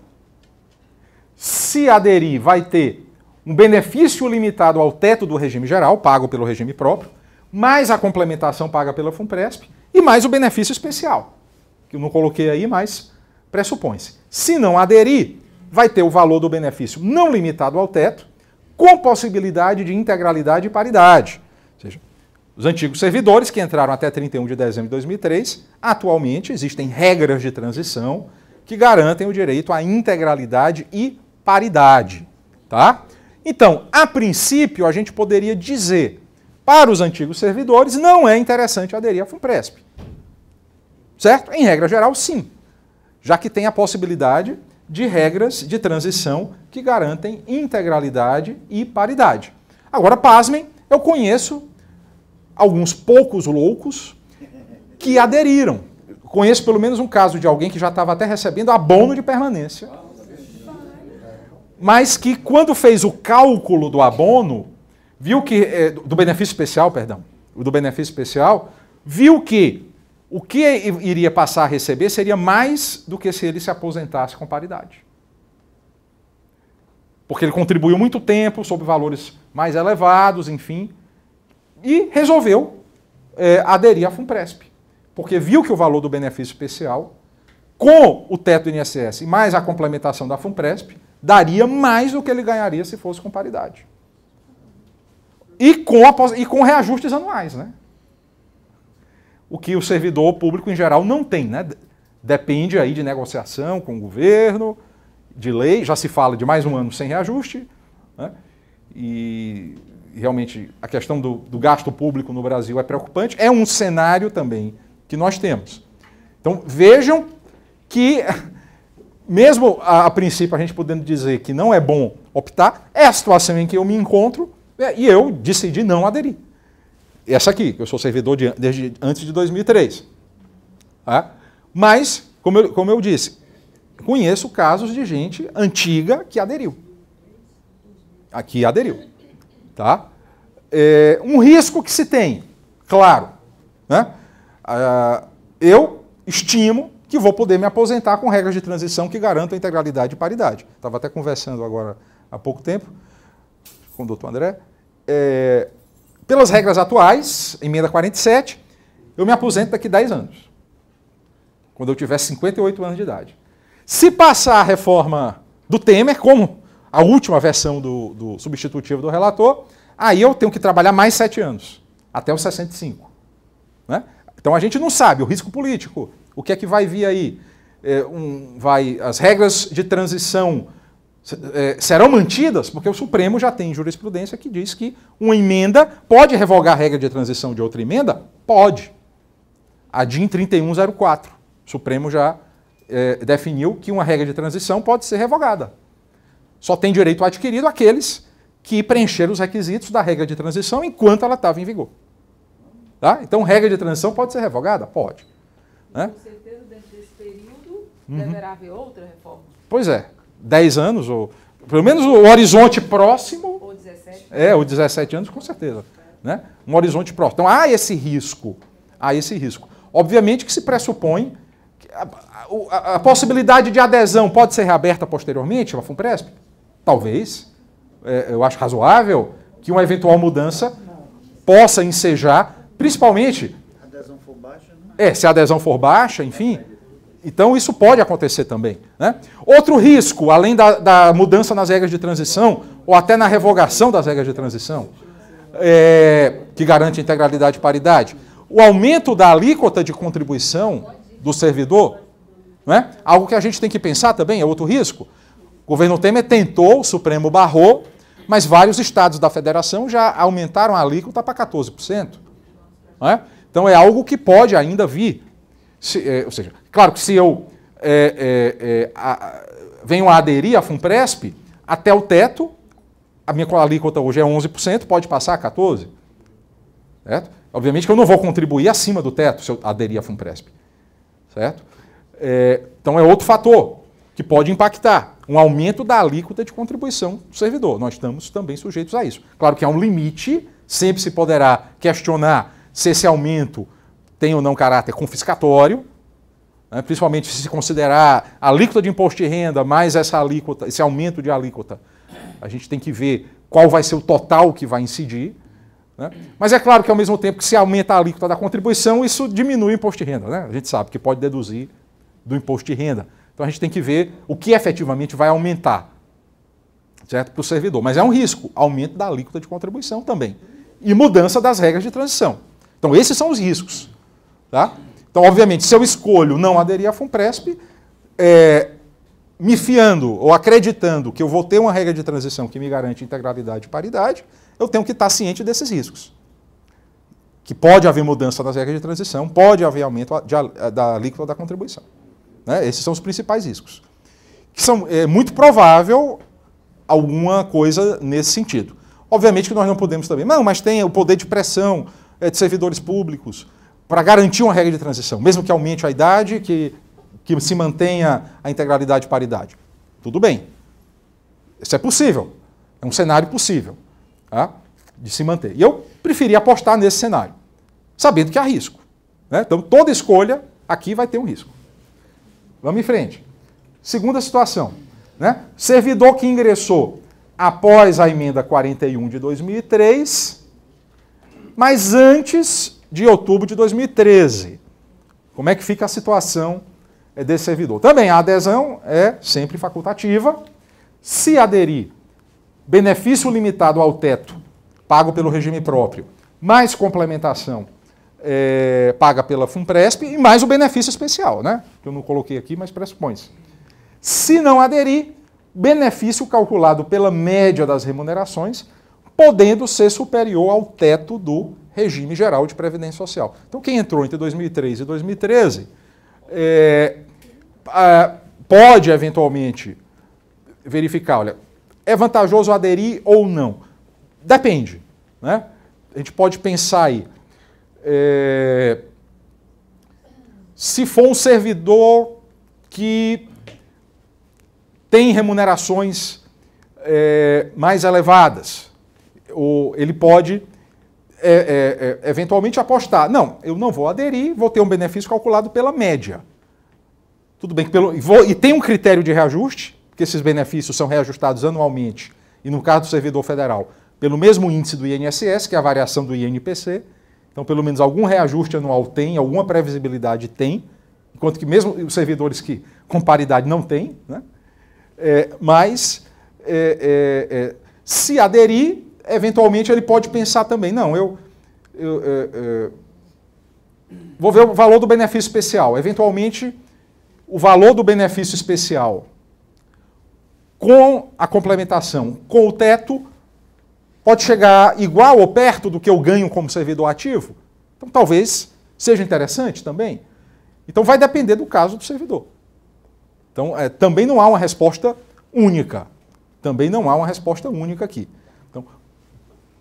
Se aderir, vai ter um benefício limitado ao teto do regime geral, pago pelo regime próprio, mais a complementação paga pela FUNPRESP e mais o benefício especial, que eu não coloquei aí, mas pressupõe-se. Se não aderir, vai ter o valor do benefício não limitado ao teto, com possibilidade de integralidade e paridade. Ou seja, os antigos servidores que entraram até 31 de dezembro de 2003, atualmente existem regras de transição que garantem o direito à integralidade e paridade, tá? Então, a princípio, a gente poderia dizer, para os antigos servidores, não é interessante aderir à FUNPRESP. Certo? Em regra geral, sim. Já que tem a possibilidade de regras de transição que garantem integralidade e paridade. Agora, pasmem, eu conheço alguns poucos loucos que aderiram. Conheço pelo menos um caso de alguém que já estava até recebendo abono de permanência, mas que quando fez o cálculo do abono, viu que eh, do benefício especial, perdão, do benefício especial, viu que o que iria passar a receber seria mais do que se ele se aposentasse com paridade. Porque ele contribuiu muito tempo, sob valores mais elevados, enfim, e resolveu é, aderir à FUNPRESP. Porque viu que o valor do benefício especial, com o teto do INSS e mais a complementação da FUNPRESP, daria mais do que ele ganharia se fosse com paridade. E com, e com reajustes anuais, né? o que o servidor público em geral não tem, né? Depende aí de negociação com o governo, de lei, já se fala de mais um ano sem reajuste, né? e realmente a questão do, do, gasto público no Brasil é preocupante, é um cenário também que nós temos. Então vejam que, mesmo a, a princípio a gente podendo dizer que não é bom optar, é a situação em que eu me encontro né? e eu decidi não aderir. Essa aqui, que eu sou servidor de, desde antes de 2003. Tá? Mas, como eu, como eu disse, conheço casos de gente antiga que aderiu. Aqui aderiu. Tá? É, um risco que se tem, claro. Né? Ah, eu estimo que vou poder me aposentar com regras de transição que garantam integralidade e paridade. Estava até conversando agora há pouco tempo com o doutor André. É, pelas regras atuais, emenda 47, eu me aposento daqui 10 anos. Quando eu tiver 58 anos de idade. Se passar a reforma do Temer, como a última versão do, do substitutivo do relator, aí eu tenho que trabalhar mais 7 anos, até os 65. Né? Então a gente não sabe o risco político, o que é que vai vir aí. É, um, vai, as regras de transição é, serão mantidas, porque o Supremo já tem jurisprudência que diz que uma emenda pode revogar a regra de transição de outra emenda? Pode. A DIN 3104. O Supremo já é, definiu que uma regra de transição pode ser revogada. Só tem direito adquirido aqueles que preencheram os requisitos da regra de transição enquanto ela estava em vigor. Tá? Então, regra de transição pode ser revogada? Pode. né? Com certeza, dentro desse período, uhum. deverá haver outra reforma. Pois é. 10 anos, ou pelo menos o horizonte próximo. Ou 17. É, ou 17 anos, com certeza. Né? Um horizonte próximo. Então há esse risco. Há esse risco. Obviamente que se pressupõe que a, a, a, possibilidade de adesão pode ser reaberta posteriormente, a FUNPRESP? Talvez. É, eu acho razoável que uma eventual mudança possa ensejar, principalmente. A adesão for baixa, né? É, se a adesão for baixa, enfim. É, então, isso pode acontecer também. Né? Outro risco, além da, da, mudança nas regras de transição, ou até na revogação das regras de transição, é, que garante integralidade e paridade, o aumento da alíquota de contribuição do servidor, né? algo que a gente tem que pensar também, é outro risco. O governo Temer tentou, o Supremo barrou, mas vários estados da federação já aumentaram a alíquota para 14%. Né? Então, é algo que pode ainda vir. Se, é, ou seja, claro que se eu é, é, é a, venho a aderir à FUNPRESP, até o teto, a minha alíquota hoje é 11%, pode passar a 14%. Certo? Obviamente que eu não vou contribuir acima do teto se eu aderir à FUNPRESP. Certo? É, então é outro fator que pode impactar um aumento da alíquota de contribuição do servidor. Nós estamos também sujeitos a isso. Claro que há um limite, sempre se poderá questionar se esse aumento tem ou não caráter confiscatório, né, principalmente se considerar a alíquota de imposto de renda mais essa alíquota, esse aumento de alíquota. A gente tem que ver qual vai ser o total que vai incidir. Né? Mas é claro que, ao mesmo tempo que se aumenta a alíquota da contribuição, isso diminui o imposto de renda. Né? A gente sabe que pode deduzir do imposto de renda. Então a gente tem que ver o que efetivamente vai aumentar certo? para o servidor. Mas é um risco, aumento da alíquota de contribuição também. E mudança das regras de transição. Então esses são os riscos. Tá? Então, obviamente, se eu escolho não aderir à FUNPRESP, é, me fiando ou acreditando que eu vou ter uma regra de transição que me garante integralidade e paridade, eu tenho que estar ciente desses riscos. Que pode haver mudança das regras de transição, pode haver aumento de, da alíquota da contribuição. Né? Esses são os principais riscos. Que são, é muito provável alguma coisa nesse sentido. Obviamente que nós não podemos também, não, mas tem o poder de pressão é, de servidores públicos, para garantir uma regra de transição, mesmo que aumente a idade, que, que se mantenha a integralidade e paridade. Tudo bem. Isso é possível. É um cenário possível tá? de se manter. E eu preferi apostar nesse cenário, sabendo que há risco. Né? Então, toda escolha aqui vai ter um risco. Vamos em frente. Segunda situação. Né? Servidor que ingressou após a emenda 41 de 2003, mas antes de outubro de 2013. Como é que fica a situação é desse servidor? Também a adesão é sempre facultativa. Se aderir, benefício limitado ao teto, pago pelo regime próprio, mais complementação é, paga pela FUNPRESP e mais o benefício especial, né? Que eu não coloquei aqui, mas pressupõe-se. Se não aderir, benefício calculado pela média das remunerações podendo ser superior ao teto do regime geral de previdência social. Então, quem entrou entre 2003 e 2013 é, pode eventualmente verificar, olha, é vantajoso aderir ou não? Depende. Né? A gente pode pensar aí. É, se for um servidor que tem remunerações é, mais elevadas, o, ele pode é, é, é, eventualmente apostar. Não, eu não vou aderir, vou ter um benefício calculado pela média. Tudo bem que pelo. E, vou, e tem um critério de reajuste, que esses benefícios são reajustados anualmente, e no caso do servidor federal, pelo mesmo índice do INSS, que é a variação do INPC. Então, pelo menos algum reajuste anual tem, alguma previsibilidade tem, enquanto que mesmo os servidores que com paridade não têm, né? É, mas é, é, é se aderir, eventualmente ele pode pensar também, não, eu, eu, eu, é, eu é, vou ver o valor do benefício especial. Eventualmente, o valor do benefício especial com a complementação, com o teto, pode chegar igual ou perto do que eu ganho como servidor ativo? Então, talvez seja interessante também. Então, vai depender do caso do servidor. Então, é, também não há uma resposta única. Também não há uma resposta única aqui.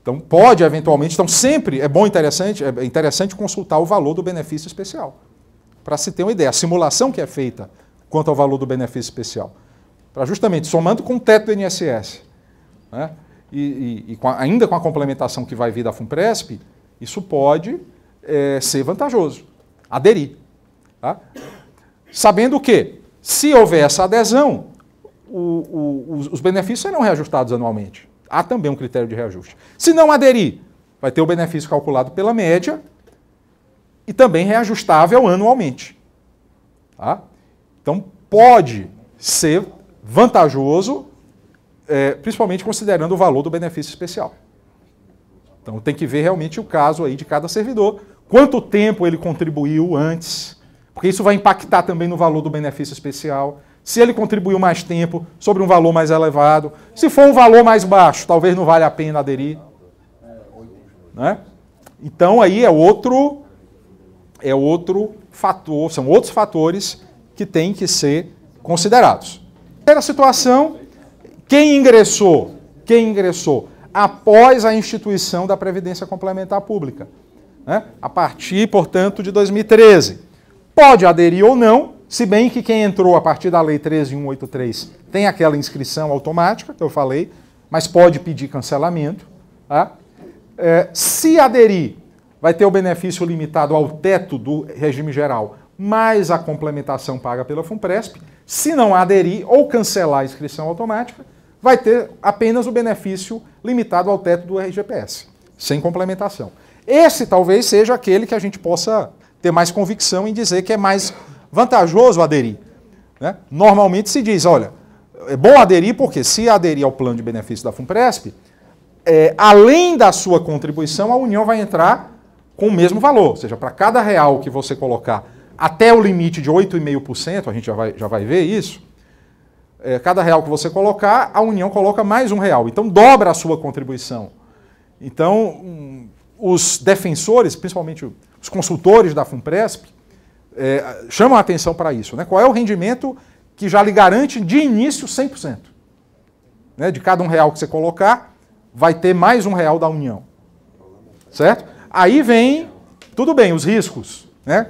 Então pode eventualmente, então sempre é bom interessante, é interessante consultar o valor do benefício especial. Para se ter uma ideia, a simulação que é feita quanto ao valor do benefício especial. Para justamente, somando com o teto do INSS, né? e, e, e com a, ainda com a complementação que vai vir da FUNPRESP, isso pode é, ser vantajoso, aderir. Tá? Sabendo que, se houver essa adesão, o, o, os benefícios serão reajustados anualmente. Há também um critério de reajuste. Se não aderir, vai ter o benefício calculado pela média e também reajustável anualmente. Tá? Então, pode ser vantajoso, é, principalmente considerando o valor do benefício especial. Então, tem que ver realmente o caso aí de cada servidor, quanto tempo ele contribuiu antes, porque isso vai impactar também no valor do benefício especial se ele contribuiu mais tempo, sobre um valor mais elevado. Se for um valor mais baixo, talvez não valha a pena aderir. Né? Então aí é outro é outro fator, são outros fatores que têm que ser considerados. Terceira situação, quem ingressou, quem ingressou após a instituição da previdência complementar pública, né? a partir, portanto, de 2013, pode aderir ou não, se bem que quem entrou a partir da Lei 13183 tem aquela inscrição automática que eu falei, mas pode pedir cancelamento. Tá? É, se aderir, vai ter o benefício limitado ao teto do regime geral, mais a complementação paga pela FUNPRESP. Se não aderir ou cancelar a inscrição automática, vai ter apenas o benefício limitado ao teto do RGPS, sem complementação. Esse talvez seja aquele que a gente possa ter mais convicção em dizer que é mais vantajoso aderir. Né? Normalmente se diz, olha, é bom aderir porque se aderir ao plano de benefício da FUNPRESP, é, além da sua contribuição, a União vai entrar com o mesmo valor. Ou seja, para cada real que você colocar até o limite de 8,5%, a gente já vai, já vai ver isso, é, cada real que você colocar, a União coloca mais um real. Então dobra a sua contribuição. Então, hum, os defensores, principalmente os consultores da FUNPRESP, é, chamam a atenção para isso. Né? Qual é o rendimento que já lhe garante de início 100%? Né? De cada um real que você colocar, vai ter mais um real da União. Certo? Aí vem, tudo bem, os riscos. Né?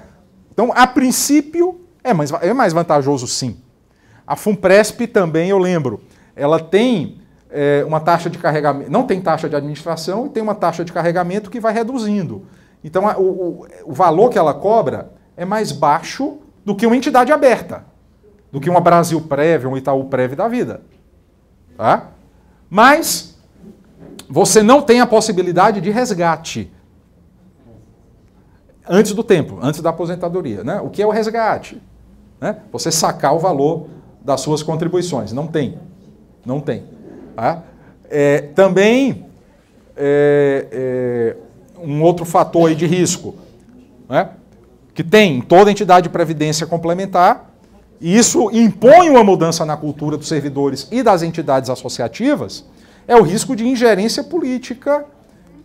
Então, a princípio, é mais, é mais vantajoso sim. A FUNPRESP também, eu lembro, ela tem é, uma taxa de carregamento, não tem taxa de administração e tem uma taxa de carregamento que vai reduzindo. Então, a, o, o valor que ela cobra é mais baixo do que uma entidade aberta, do que uma Brasil Prévia, um Itaú prévio da vida. Tá? Mas você não tem a possibilidade de resgate antes do tempo, antes da aposentadoria. Né? O que é o resgate? Né? Você sacar o valor das suas contribuições. Não tem. Não tem. Tá? É, também, é, é, um outro fator de risco. Né? que tem toda entidade de previdência complementar, e isso impõe uma mudança na cultura dos servidores e das entidades associativas, é o risco de ingerência política,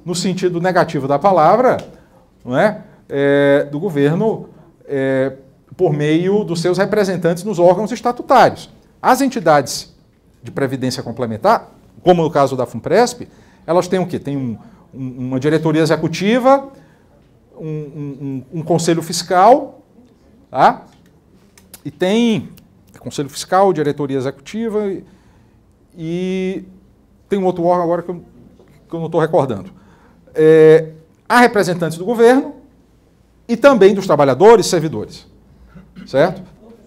no sentido negativo da palavra, não é? é do governo é, por meio dos seus representantes nos órgãos estatutários. As entidades de previdência complementar, como no caso da FUNPRESP, elas têm o quê? Tem um, um, uma diretoria executiva, um, um, um conselho fiscal, tá? e tem conselho fiscal, diretoria executiva, e, e tem um outro órgão agora que eu, que eu não estou recordando. É, há representantes do governo e também dos trabalhadores e servidores. Certo?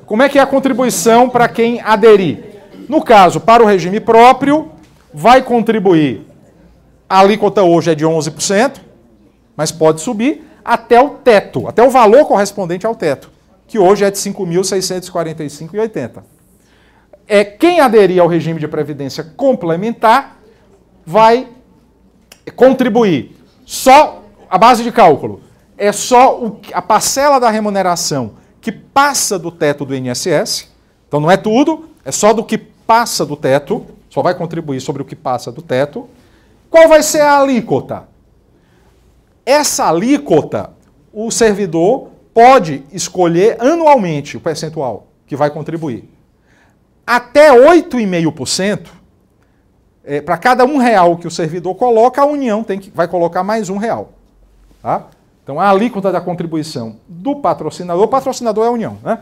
Como é que é a contribuição para quem aderir? No caso, para o regime próprio, vai contribuir. A alíquota hoje é de 11%, mas pode subir até o teto, até o valor correspondente ao teto, que hoje é de 5.645,80. É, quem aderir ao regime de previdência complementar vai contribuir só a base de cálculo é só o, a parcela da remuneração que passa do teto do INSS. Então não é tudo, é só do que passa do teto, só vai contribuir sobre o que passa do teto. Qual vai ser a alíquota? Essa alíquota, o servidor pode escolher anualmente o percentual que vai contribuir. Até 8,5%, é, para cada um real que o servidor coloca, a União tem que, vai colocar mais um real. Tá? Então, a alíquota da contribuição do patrocinador, o patrocinador é a União, né?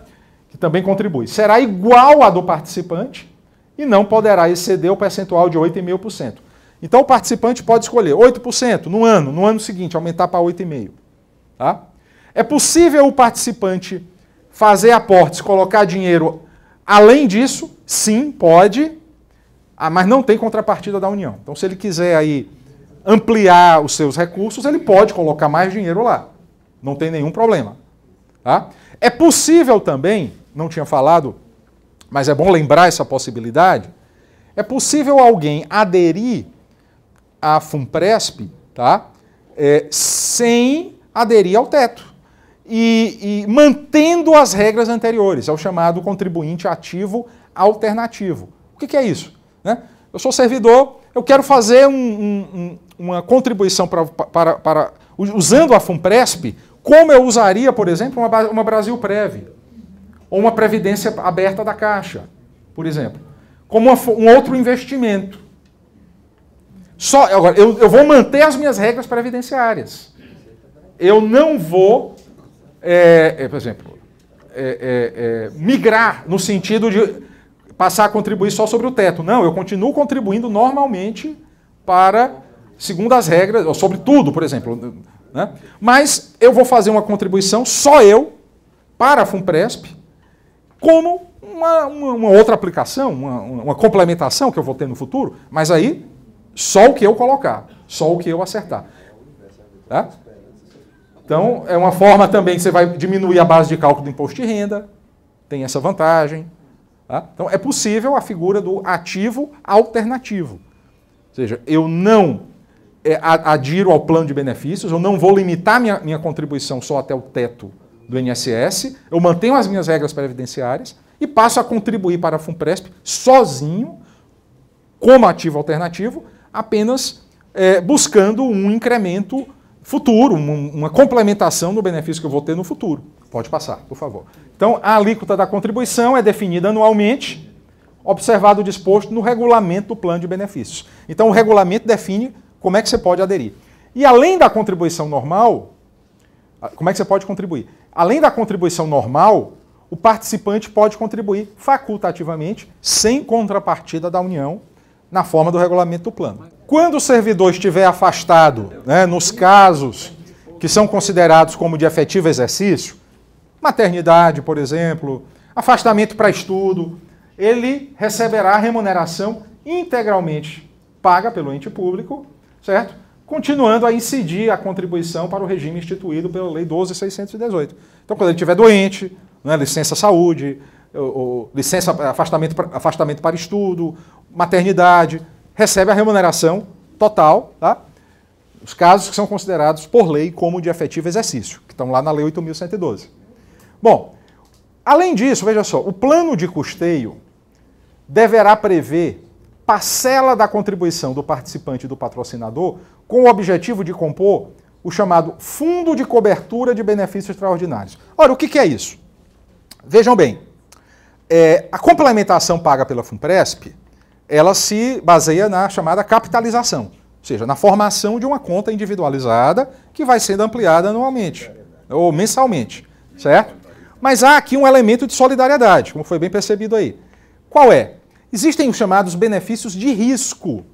que também contribui, será igual à do participante e não poderá exceder o percentual de 8,5%. Então o participante pode escolher 8% no ano, no ano seguinte, aumentar para 8,5%. Tá? É possível o participante fazer aportes, colocar dinheiro além disso? Sim, pode, ah, mas não tem contrapartida da União. Então, se ele quiser aí ampliar os seus recursos, ele pode colocar mais dinheiro lá. Não tem nenhum problema. Tá? É possível também, não tinha falado, mas é bom lembrar essa possibilidade, é possível alguém aderir a FUNPRESP tá, é, sem aderir ao teto e, e mantendo as regras anteriores, é o chamado contribuinte ativo alternativo. O que, que é isso? Né? Eu sou servidor, eu quero fazer um, um, uma contribuição pra, para, para, usando a FUNPRESP, como eu usaria, por exemplo, uma, uma Brasil Prev, ou uma Previdência Aberta da Caixa, por exemplo, como uma, um outro investimento. Só, agora, eu, eu vou manter as minhas regras previdenciárias. Eu não vou, é, é, por exemplo, é, é, é, migrar no sentido de passar a contribuir só sobre o teto. Não, eu continuo contribuindo normalmente para, segundo as regras, ou sobre tudo, por exemplo. Né? Mas eu vou fazer uma contribuição, só eu, para a FUNPRESP, como uma, uma, uma outra aplicação, uma, uma complementação que eu vou ter no futuro, mas aí só o que eu colocar, só o que eu acertar. Tá? Então, é uma forma também que você vai diminuir a base de cálculo do imposto de renda, tem essa vantagem. Tá? Então, é possível a figura do ativo alternativo. Ou seja, eu não é, adiro ao plano de benefícios, eu não vou limitar minha, minha contribuição só até o teto do INSS, eu mantenho as minhas regras previdenciárias e passo a contribuir para a FUNPRESP sozinho, como ativo alternativo, apenas é, buscando um incremento futuro, um, uma complementação do benefício que eu vou ter no futuro. Pode passar, por favor. Então, a alíquota da contribuição é definida anualmente, observado o disposto no regulamento do plano de benefícios. Então, o regulamento define como é que você pode aderir. E além da contribuição normal, como é que você pode contribuir? Além da contribuição normal, o participante pode contribuir facultativamente, sem contrapartida da União, na forma do regulamento do plano. Quando o servidor estiver afastado, né, nos casos que são considerados como de efetivo exercício, maternidade, por exemplo, afastamento para estudo, ele receberá remuneração integralmente paga pelo ente público, certo? Continuando a incidir a contribuição para o regime instituído pela Lei 12.618. Então, quando ele estiver doente, né, licença saúde, ou, licença, afastamento, afastamento para estudo, maternidade, recebe a remuneração total, tá? Os casos que são considerados por lei como de efetivo exercício, que estão lá na Lei 8.112. Bom, além disso, veja só, o plano de custeio deverá prever parcela da contribuição do participante e do patrocinador com o objetivo de compor o chamado Fundo de Cobertura de Benefícios Extraordinários. Ora, o que, que é isso? Vejam bem, é, a complementação paga pela FUNPRESP, ela se baseia na chamada capitalização, ou seja, na formação de uma conta individualizada que vai sendo ampliada anualmente ou mensalmente, certo? Mas há aqui um elemento de solidariedade, como foi bem percebido aí. Qual é? Existem os chamados benefícios de risco.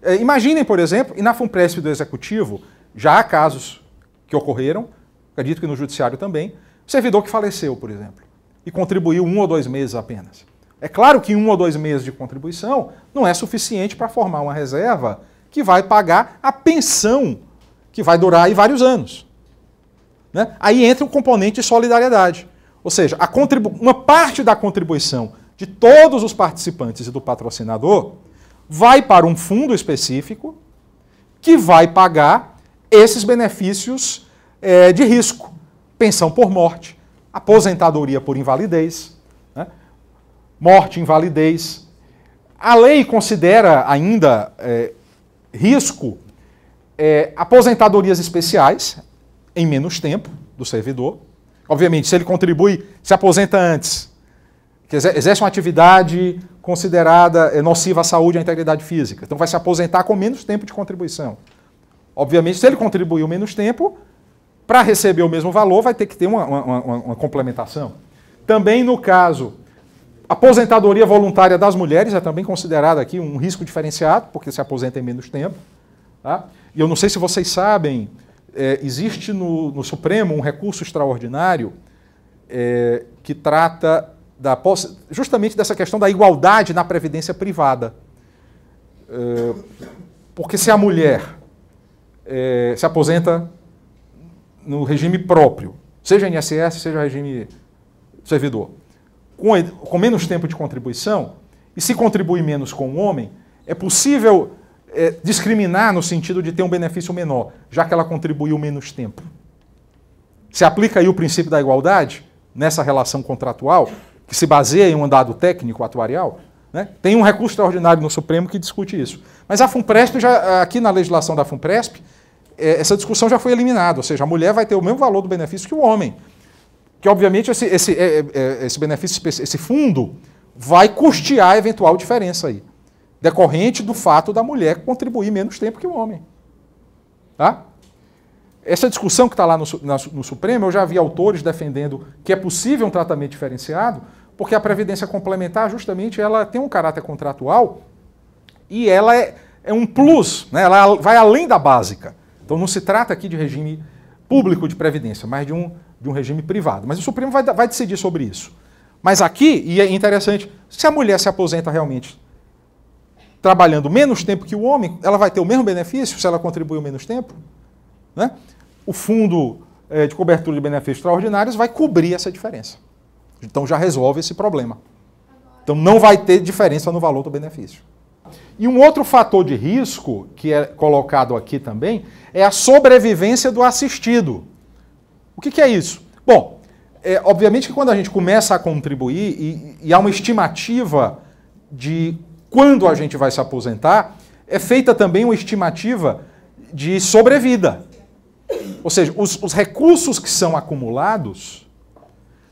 É, imaginem, por exemplo, e na FUNPRESP do Executivo, já há casos que ocorreram, acredito que no Judiciário também, servidor que faleceu, por exemplo e contribuiu um ou dois meses apenas. É claro que um ou dois meses de contribuição não é suficiente para formar uma reserva que vai pagar a pensão que vai durar aí vários anos. Né? Aí entra o um componente de solidariedade. Ou seja, uma parte da contribuição de todos os participantes e do patrocinador vai para um fundo específico que vai pagar esses benefícios é, de risco. Pensão por morte, aposentadoria por invalidez, né? morte, invalidez. A lei considera ainda é, risco é, aposentadorias especiais em menos tempo do servidor. Obviamente, se ele contribui, se aposenta antes, que exerce uma atividade considerada é, nociva à saúde e à integridade física. Então vai se aposentar com menos tempo de contribuição. Obviamente, se ele contribuiu menos tempo, para receber o mesmo valor, vai ter que ter uma, uma, uma, uma, complementação. Também no caso, aposentadoria voluntária das mulheres é também considerada aqui um risco diferenciado, porque se aposenta em menos tempo. Tá? E eu não sei se vocês sabem, é, existe no, no, Supremo um recurso extraordinário é, que trata da justamente dessa questão da igualdade na previdência privada. É, porque se a mulher é, se aposenta no regime próprio, seja INSS, seja regime servidor, com, com menos tempo de contribuição, e se contribui menos com o homem, é possível é, discriminar no sentido de ter um benefício menor, já que ela contribuiu menos tempo. Se aplica aí o princípio da igualdade nessa relação contratual, que se baseia em um dado técnico atuarial, né? tem um recurso extraordinário no Supremo que discute isso. Mas a FUNPRESP, já, aqui na legislação da FUNPRESP, é, essa discussão já foi eliminada, ou seja, a mulher vai ter o mesmo valor do benefício que o homem. Que, obviamente, esse, esse, é, é, esse benefício, esse fundo, vai custear a eventual diferença aí, decorrente do fato da mulher contribuir menos tempo que o homem. Tá? Essa discussão que está lá no, no Supremo, eu já vi autores defendendo que é possível um tratamento diferenciado, porque a previdência complementar, justamente, ela tem um caráter contratual e ela é, é um plus, né? ela vai além da básica. Então não se trata aqui de regime público de previdência, mas de um, de um regime privado. Mas o Supremo vai, vai decidir sobre isso. Mas aqui, e é interessante, se a mulher se aposenta realmente trabalhando menos tempo que o homem, ela vai ter o mesmo benefício se ela contribuiu menos tempo? Né? O fundo eh, de cobertura de benefícios extraordinários vai cobrir essa diferença. Então já resolve esse problema. Então não vai ter diferença no valor do benefício. E um outro fator de risco que é colocado aqui também é a sobrevivência do assistido. O que, que é isso? Bom, é, obviamente que quando a gente começa a contribuir e, e há uma estimativa de quando a gente vai se aposentar, é feita também uma estimativa de sobrevida. Ou seja, os, os recursos que são acumulados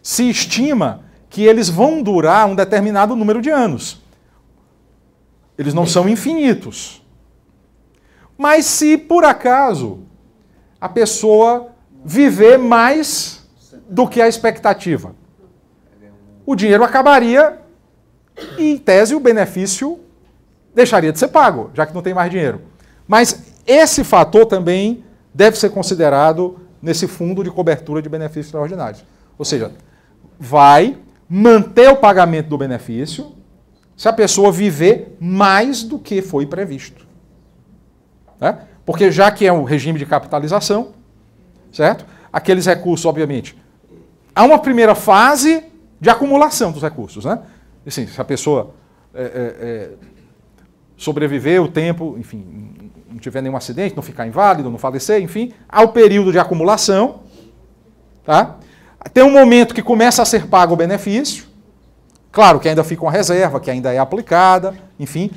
se estima que eles vão durar um determinado número de anos. Eles não são infinitos. Mas se por acaso a pessoa viver mais do que a expectativa, o dinheiro acabaria e, em tese, o benefício deixaria de ser pago, já que não tem mais dinheiro. Mas esse fator também deve ser considerado nesse fundo de cobertura de benefícios extraordinários. Ou seja, vai manter o pagamento do benefício, se a pessoa viver mais do que foi previsto. Né? Porque já que é um regime de capitalização, certo? Aqueles recursos, obviamente. Há uma primeira fase de acumulação dos recursos, né? Assim, se a pessoa é, é, é sobreviver o tempo, enfim, não tiver nenhum acidente, não ficar inválido, não falecer, enfim, há o período de acumulação, tá? Tem um momento que começa a ser pago o benefício, Claro que ainda fica uma reserva, que ainda é aplicada, enfim,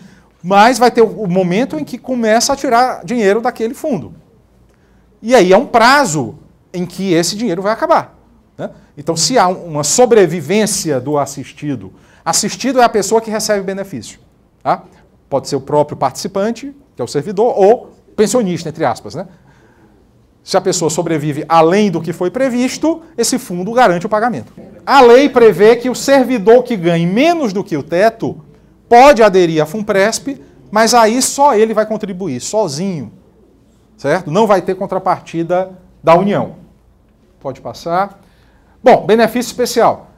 mas vai ter o momento em que começa a tirar dinheiro daquele fundo. E aí é um prazo em que esse dinheiro vai acabar. Né? Então, se há uma sobrevivência do assistido, assistido é a pessoa que recebe benefício. Tá? Pode ser o próprio participante, que é o servidor, ou pensionista, entre aspas. Né? Se a pessoa sobrevive além do que foi previsto, esse fundo garante o pagamento. A lei prevê que o servidor que ganhe menos do que o teto pode aderir à FUNPRESP, mas aí só ele vai contribuir, sozinho. Certo? Não vai ter contrapartida da União. Pode passar. Bom, benefício especial.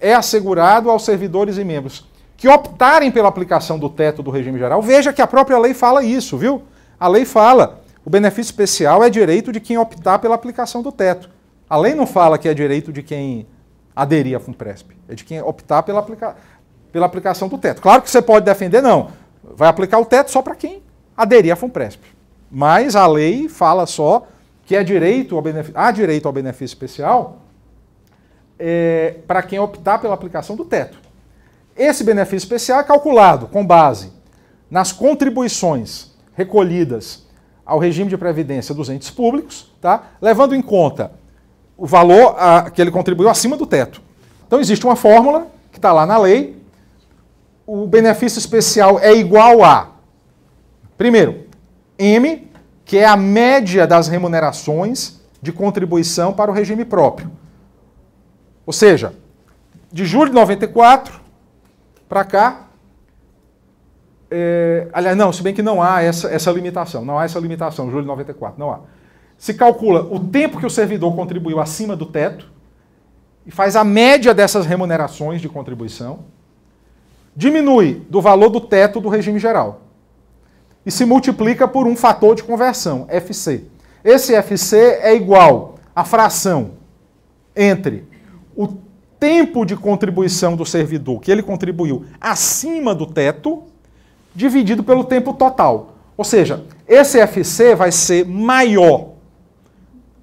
É assegurado aos servidores e membros que optarem pela aplicação do teto do regime geral. Veja que a própria lei fala isso, viu? A lei fala o benefício especial é direito de quem optar pela aplicação do teto. A lei não fala que é direito de quem aderir à FUNPRESP, é de quem optar pela, aplica pela aplicação do teto. Claro que você pode defender, não. Vai aplicar o teto só para quem aderir à FUNPRESP. Mas a lei fala só que é direito ao há direito ao benefício especial é, para quem optar pela aplicação do teto. Esse benefício especial é calculado com base nas contribuições recolhidas ao regime de previdência dos entes públicos, tá? levando em conta o valor a, que ele contribuiu acima do teto. Então existe uma fórmula que está lá na lei. O benefício especial é igual a, primeiro, M, que é a média das remunerações de contribuição para o regime próprio. Ou seja, de julho de 94 para cá, é, aliás, não, se bem que não há essa, essa limitação, não há essa limitação, julho de 94, não há. Se calcula o tempo que o servidor contribuiu acima do teto e faz a média dessas remunerações de contribuição, diminui do valor do teto do regime geral e se multiplica por um fator de conversão, FC. Esse FC é igual à fração entre o tempo de contribuição do servidor que ele contribuiu acima do teto dividido pelo tempo total. Ou seja, esse FC vai ser maior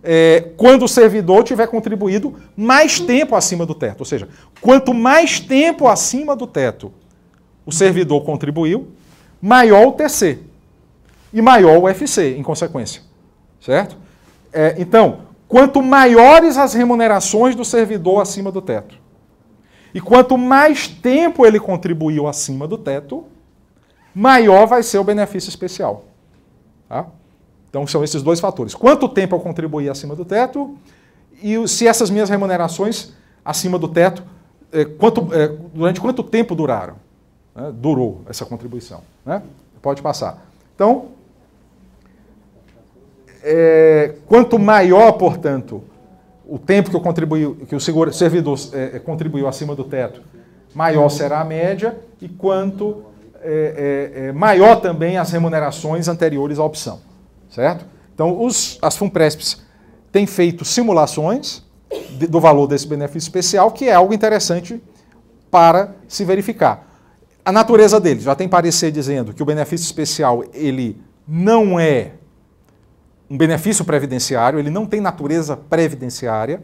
é, quando o servidor tiver contribuído mais tempo acima do teto. Ou seja, quanto mais tempo acima do teto o servidor contribuiu, maior o TC e maior o FC, em consequência. Certo? É, então, quanto maiores as remunerações do servidor acima do teto e quanto mais tempo ele contribuiu acima do teto, maior vai ser o benefício especial. Tá? Então são esses dois fatores. Quanto tempo eu contribuí acima do teto e se essas minhas remunerações acima do teto, eh, quanto, eh, durante quanto tempo duraram? Né? Durou essa contribuição. Né? Pode passar. Então, é, quanto maior, portanto, o tempo que o, que o seguro, servidor é, contribuiu acima do teto, maior será a média, e quanto é, é, é, maior também as remunerações anteriores à opção, certo? Então, os, as FUNPRESPs têm feito simulações de, do valor desse benefício especial, que é algo interessante para se verificar. A natureza dele, já tem parecer dizendo que o benefício especial, ele não é um benefício previdenciário, ele não tem natureza previdenciária,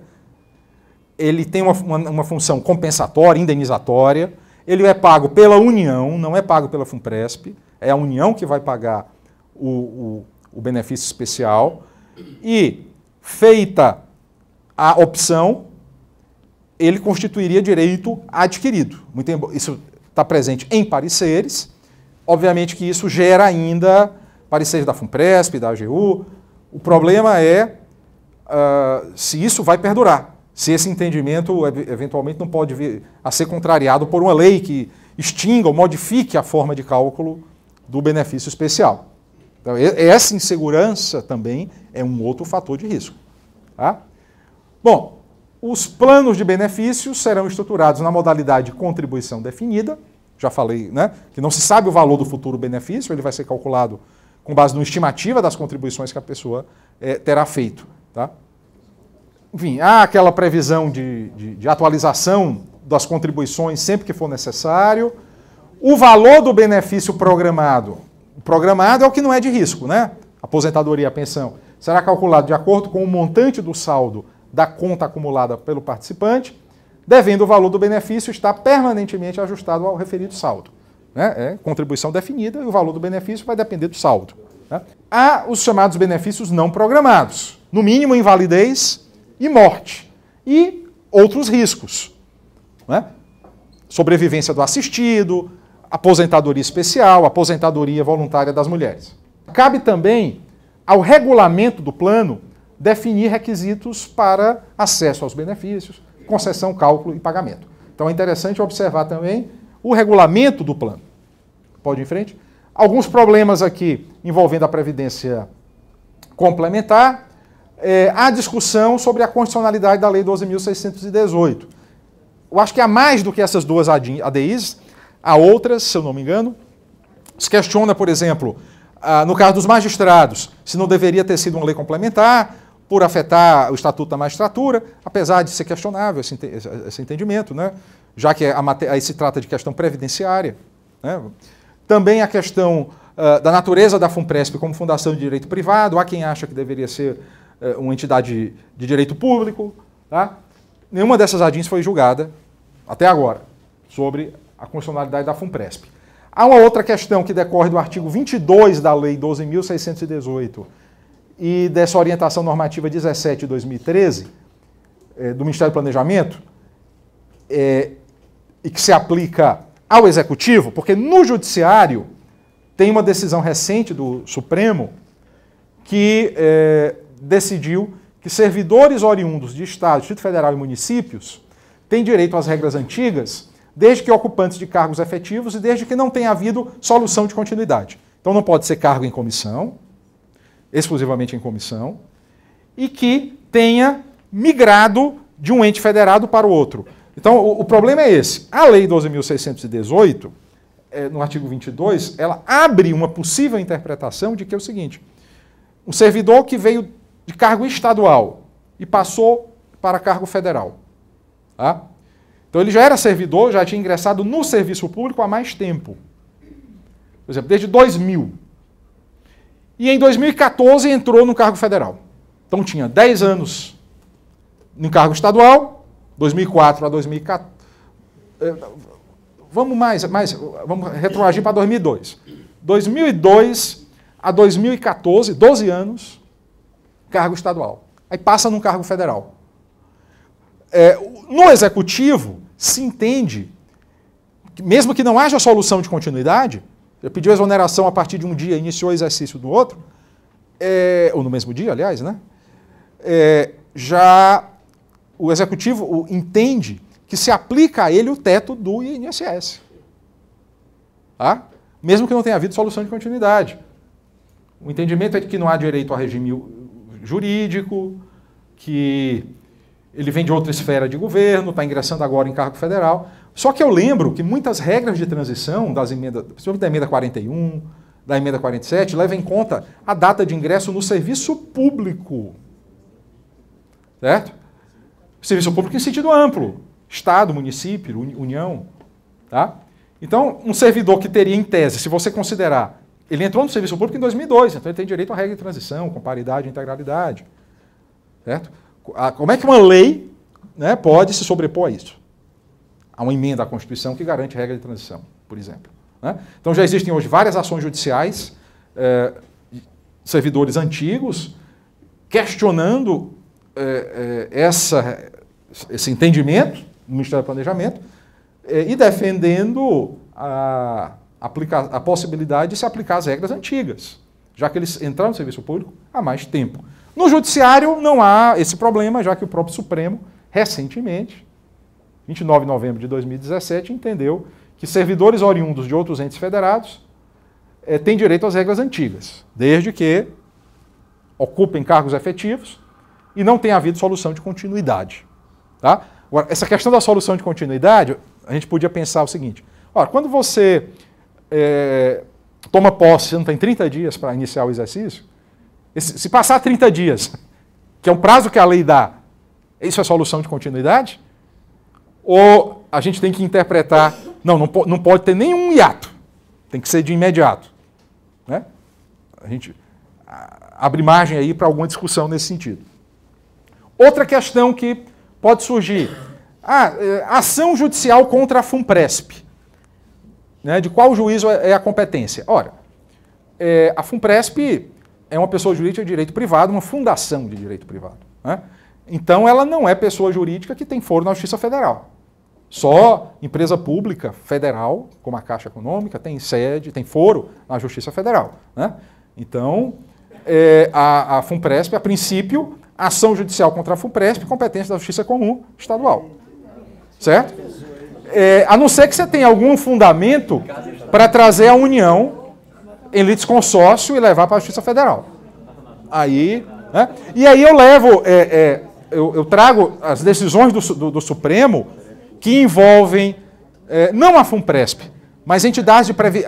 ele tem uma, uma, uma função compensatória, indenizatória, ele é pago pela União, não é pago pela FUNPRESP, é a União que vai pagar o, o, o benefício especial. E, feita a opção, ele constituiria direito adquirido. isso está presente em pareceres. Obviamente que isso gera ainda pareceres da FUNPRESP, da AGU. O problema é uh, se isso vai perdurar se esse entendimento eventualmente não pode vir a ser contrariado por uma lei que extinga ou modifique a forma de cálculo do benefício especial. Então, essa insegurança também é um outro fator de risco. Tá? Bom, os planos de benefícios serão estruturados na modalidade de contribuição definida, já falei, né, que não se sabe o valor do futuro benefício, ele vai ser calculado com base numa estimativa das contribuições que a pessoa é, terá feito. Tá? enfim, há aquela previsão de, de, de atualização das contribuições sempre que for necessário. O valor do benefício programado. O programado é o que não é de risco, né? Aposentadoria, pensão. Será calculado de acordo com o montante do saldo da conta acumulada pelo participante, devendo o valor do benefício estar permanentemente ajustado ao referido saldo. Né? É contribuição definida e o valor do benefício vai depender do saldo. Né? Há os chamados benefícios não programados. No mínimo, invalidez, e morte. E outros riscos. Né? Sobrevivência do assistido, aposentadoria especial, aposentadoria voluntária das mulheres. Cabe também ao regulamento do plano definir requisitos para acesso aos benefícios, concessão, cálculo e pagamento. Então é interessante observar também o regulamento do plano. Pode ir em frente. Alguns problemas aqui envolvendo a previdência complementar, é, a discussão sobre a constitucionalidade da Lei 12.618. Eu acho que há mais do que essas duas ADIs, há outras, se eu não me engano. Se questiona, por exemplo, ah, no caso dos magistrados, se não deveria ter sido uma lei complementar por afetar o Estatuto da Magistratura, apesar de ser questionável esse, esse entendimento, né? já que a, aí se trata de questão previdenciária. Né? Também a questão ah, da natureza da FUNPRESP como Fundação de Direito Privado, há quem acha que deveria ser eh, uma entidade de direito público, tá? Nenhuma dessas ADINs foi julgada até agora sobre a constitucionalidade da FUNPRESP. Há uma outra questão que decorre do artigo 22 da Lei 12.618 e dessa orientação normativa 17 de 2013 é, eh, do Ministério do Planejamento é, e que se aplica ao Executivo, porque no Judiciário tem uma decisão recente do Supremo que é, decidiu que servidores oriundos de Estado, Distrito Federal e municípios têm direito às regras antigas, desde que ocupantes de cargos efetivos e desde que não tenha havido solução de continuidade. Então não pode ser cargo em comissão, exclusivamente em comissão, e que tenha migrado de um ente federado para o outro. Então o, o problema é esse. A Lei 12.618, é, eh, no artigo 22, ela abre uma possível interpretação de que é o seguinte: um servidor que veio de cargo estadual e passou para cargo federal. Tá? Então ele já era servidor, já tinha ingressado no serviço público há mais tempo. Por exemplo, desde 2000. E em 2014 entrou no cargo federal. Então tinha 10 anos no cargo estadual, 2004 a 2014. Eh, vamos mais, mais vamos retroagir para 2002. 2002 a 2014, 12 anos, cargo estadual. Aí passa num cargo federal. É, no executivo, se entende, que mesmo que não haja solução de continuidade, ele pediu exoneração a partir de um dia, iniciou o exercício do outro, é, ou no mesmo dia, aliás, né? É, já o executivo entende que se aplica a ele o teto do INSS. Tá? Mesmo que não tenha havido solução de continuidade. O entendimento é de que não há direito a regime jurídico, que ele vem de outra esfera de governo, está ingressando agora em cargo federal. Só que eu lembro que muitas regras de transição, das emendas, principalmente da emenda 41, da emenda 47, levam em conta a data de ingresso no serviço público. Certo? Serviço público em sentido amplo. Estado, município, União. Tá? Então, um servidor que teria, em tese, se você considerar ele entrou no serviço público em 2002, então ele tem direito à regra de transição, com paridade e integralidade. Certo? Ah, como é que uma lei né, pode se sobrepor a isso? Há uma emenda à Constituição que garante regra de transição, por exemplo. Né? Então já existem hoje várias ações judiciais, eh, servidores antigos, questionando eh, eh, essa, esse entendimento do Ministério do Planejamento e defendendo a aplicar, a possibilidade de se aplicar as regras antigas, já que eles entraram no serviço público há mais tempo. No judiciário não há esse problema, já que o próprio Supremo, recentemente, 29 de novembro de 2017, entendeu que servidores oriundos de outros entes federados é, têm direito às regras antigas, desde que ocupem cargos efetivos e não tenha havido solução de continuidade. Tá? Agora, essa questão da solução de continuidade, a gente podia pensar o seguinte: ora, quando você é, toma posse, você não tem 30 dias para iniciar o exercício, esse, se passar 30 dias, que é um prazo que a lei dá, isso é solução de continuidade? Ou a gente tem que interpretar, não, não, não pode ter nenhum hiato, tem que ser de imediato. Né? A gente abre margem aí para alguma discussão nesse sentido. Outra questão que pode surgir, ah, é, ação judicial contra a FUNPRESP. Né, de qual juízo é, é a competência? Ora, é, a FUNPRESP é uma pessoa jurídica de direito privado, uma fundação de direito privado. Né? Então, ela não é pessoa jurídica que tem foro na Justiça Federal. Só empresa pública federal, como a Caixa Econômica, tem sede, tem foro na Justiça Federal. Né? Então, é, a, a FUNPRESP, a princípio, ação judicial contra a FUNPRESP, competência da Justiça Comum Estadual. Certo? É, a não ser que você tenha algum fundamento para trazer a União em litisconsórcio e levar para a Justiça Federal. Aí, né? E aí eu levo, é, é, eu, eu, trago as decisões do, do, do Supremo que envolvem é, não a FUNPRESP, mas entidades de previ...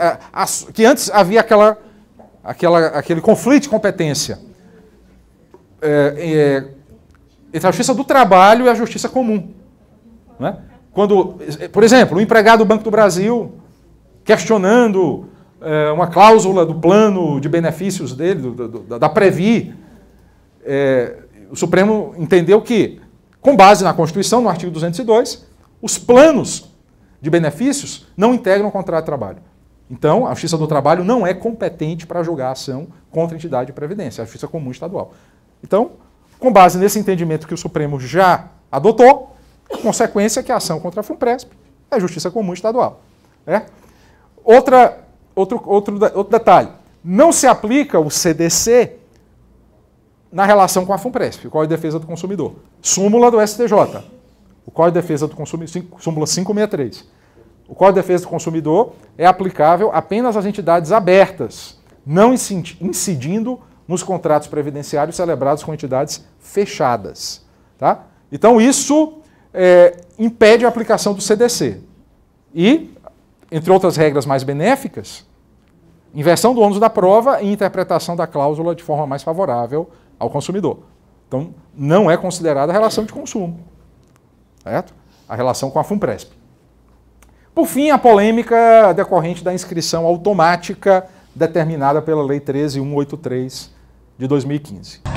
que antes havia aquela, aquela, aquele conflito de competência é, é, entre a Justiça do Trabalho e a Justiça Comum. Né? Quando, por exemplo, um empregado do Banco do Brasil questionando é, uma cláusula do plano de benefícios dele, do, do, da, da Previ, é, o Supremo entendeu que, com base na Constituição, no artigo 202, os planos de benefícios não integram o contrato de trabalho. Então, a Justiça do Trabalho não é competente para julgar a ação contra a entidade de previdência, é a Justiça Comum Estadual. Então, com base nesse entendimento que o Supremo já adotou, Consequência é que a ação contra a FUNPRESP é justiça comum estadual. Né? Outra, outro, outro, outro detalhe. Não se aplica o CDC na relação com a FUNPRESP, o Código de Defesa do Consumidor. Súmula do STJ. O Código de Defesa do Consumidor, súmula 563. O Código de Defesa do Consumidor é aplicável apenas às entidades abertas, não incidindo nos contratos previdenciários celebrados com entidades fechadas. Tá? Então, isso é, impede a aplicação do CDC. E, entre outras regras mais benéficas, inversão do ônus da prova e interpretação da cláusula de forma mais favorável ao consumidor. Então, não é considerada a relação de consumo, certo? A relação com a FUNPRESP. Por fim, a polêmica decorrente da inscrição automática determinada pela Lei 13183 de 2015.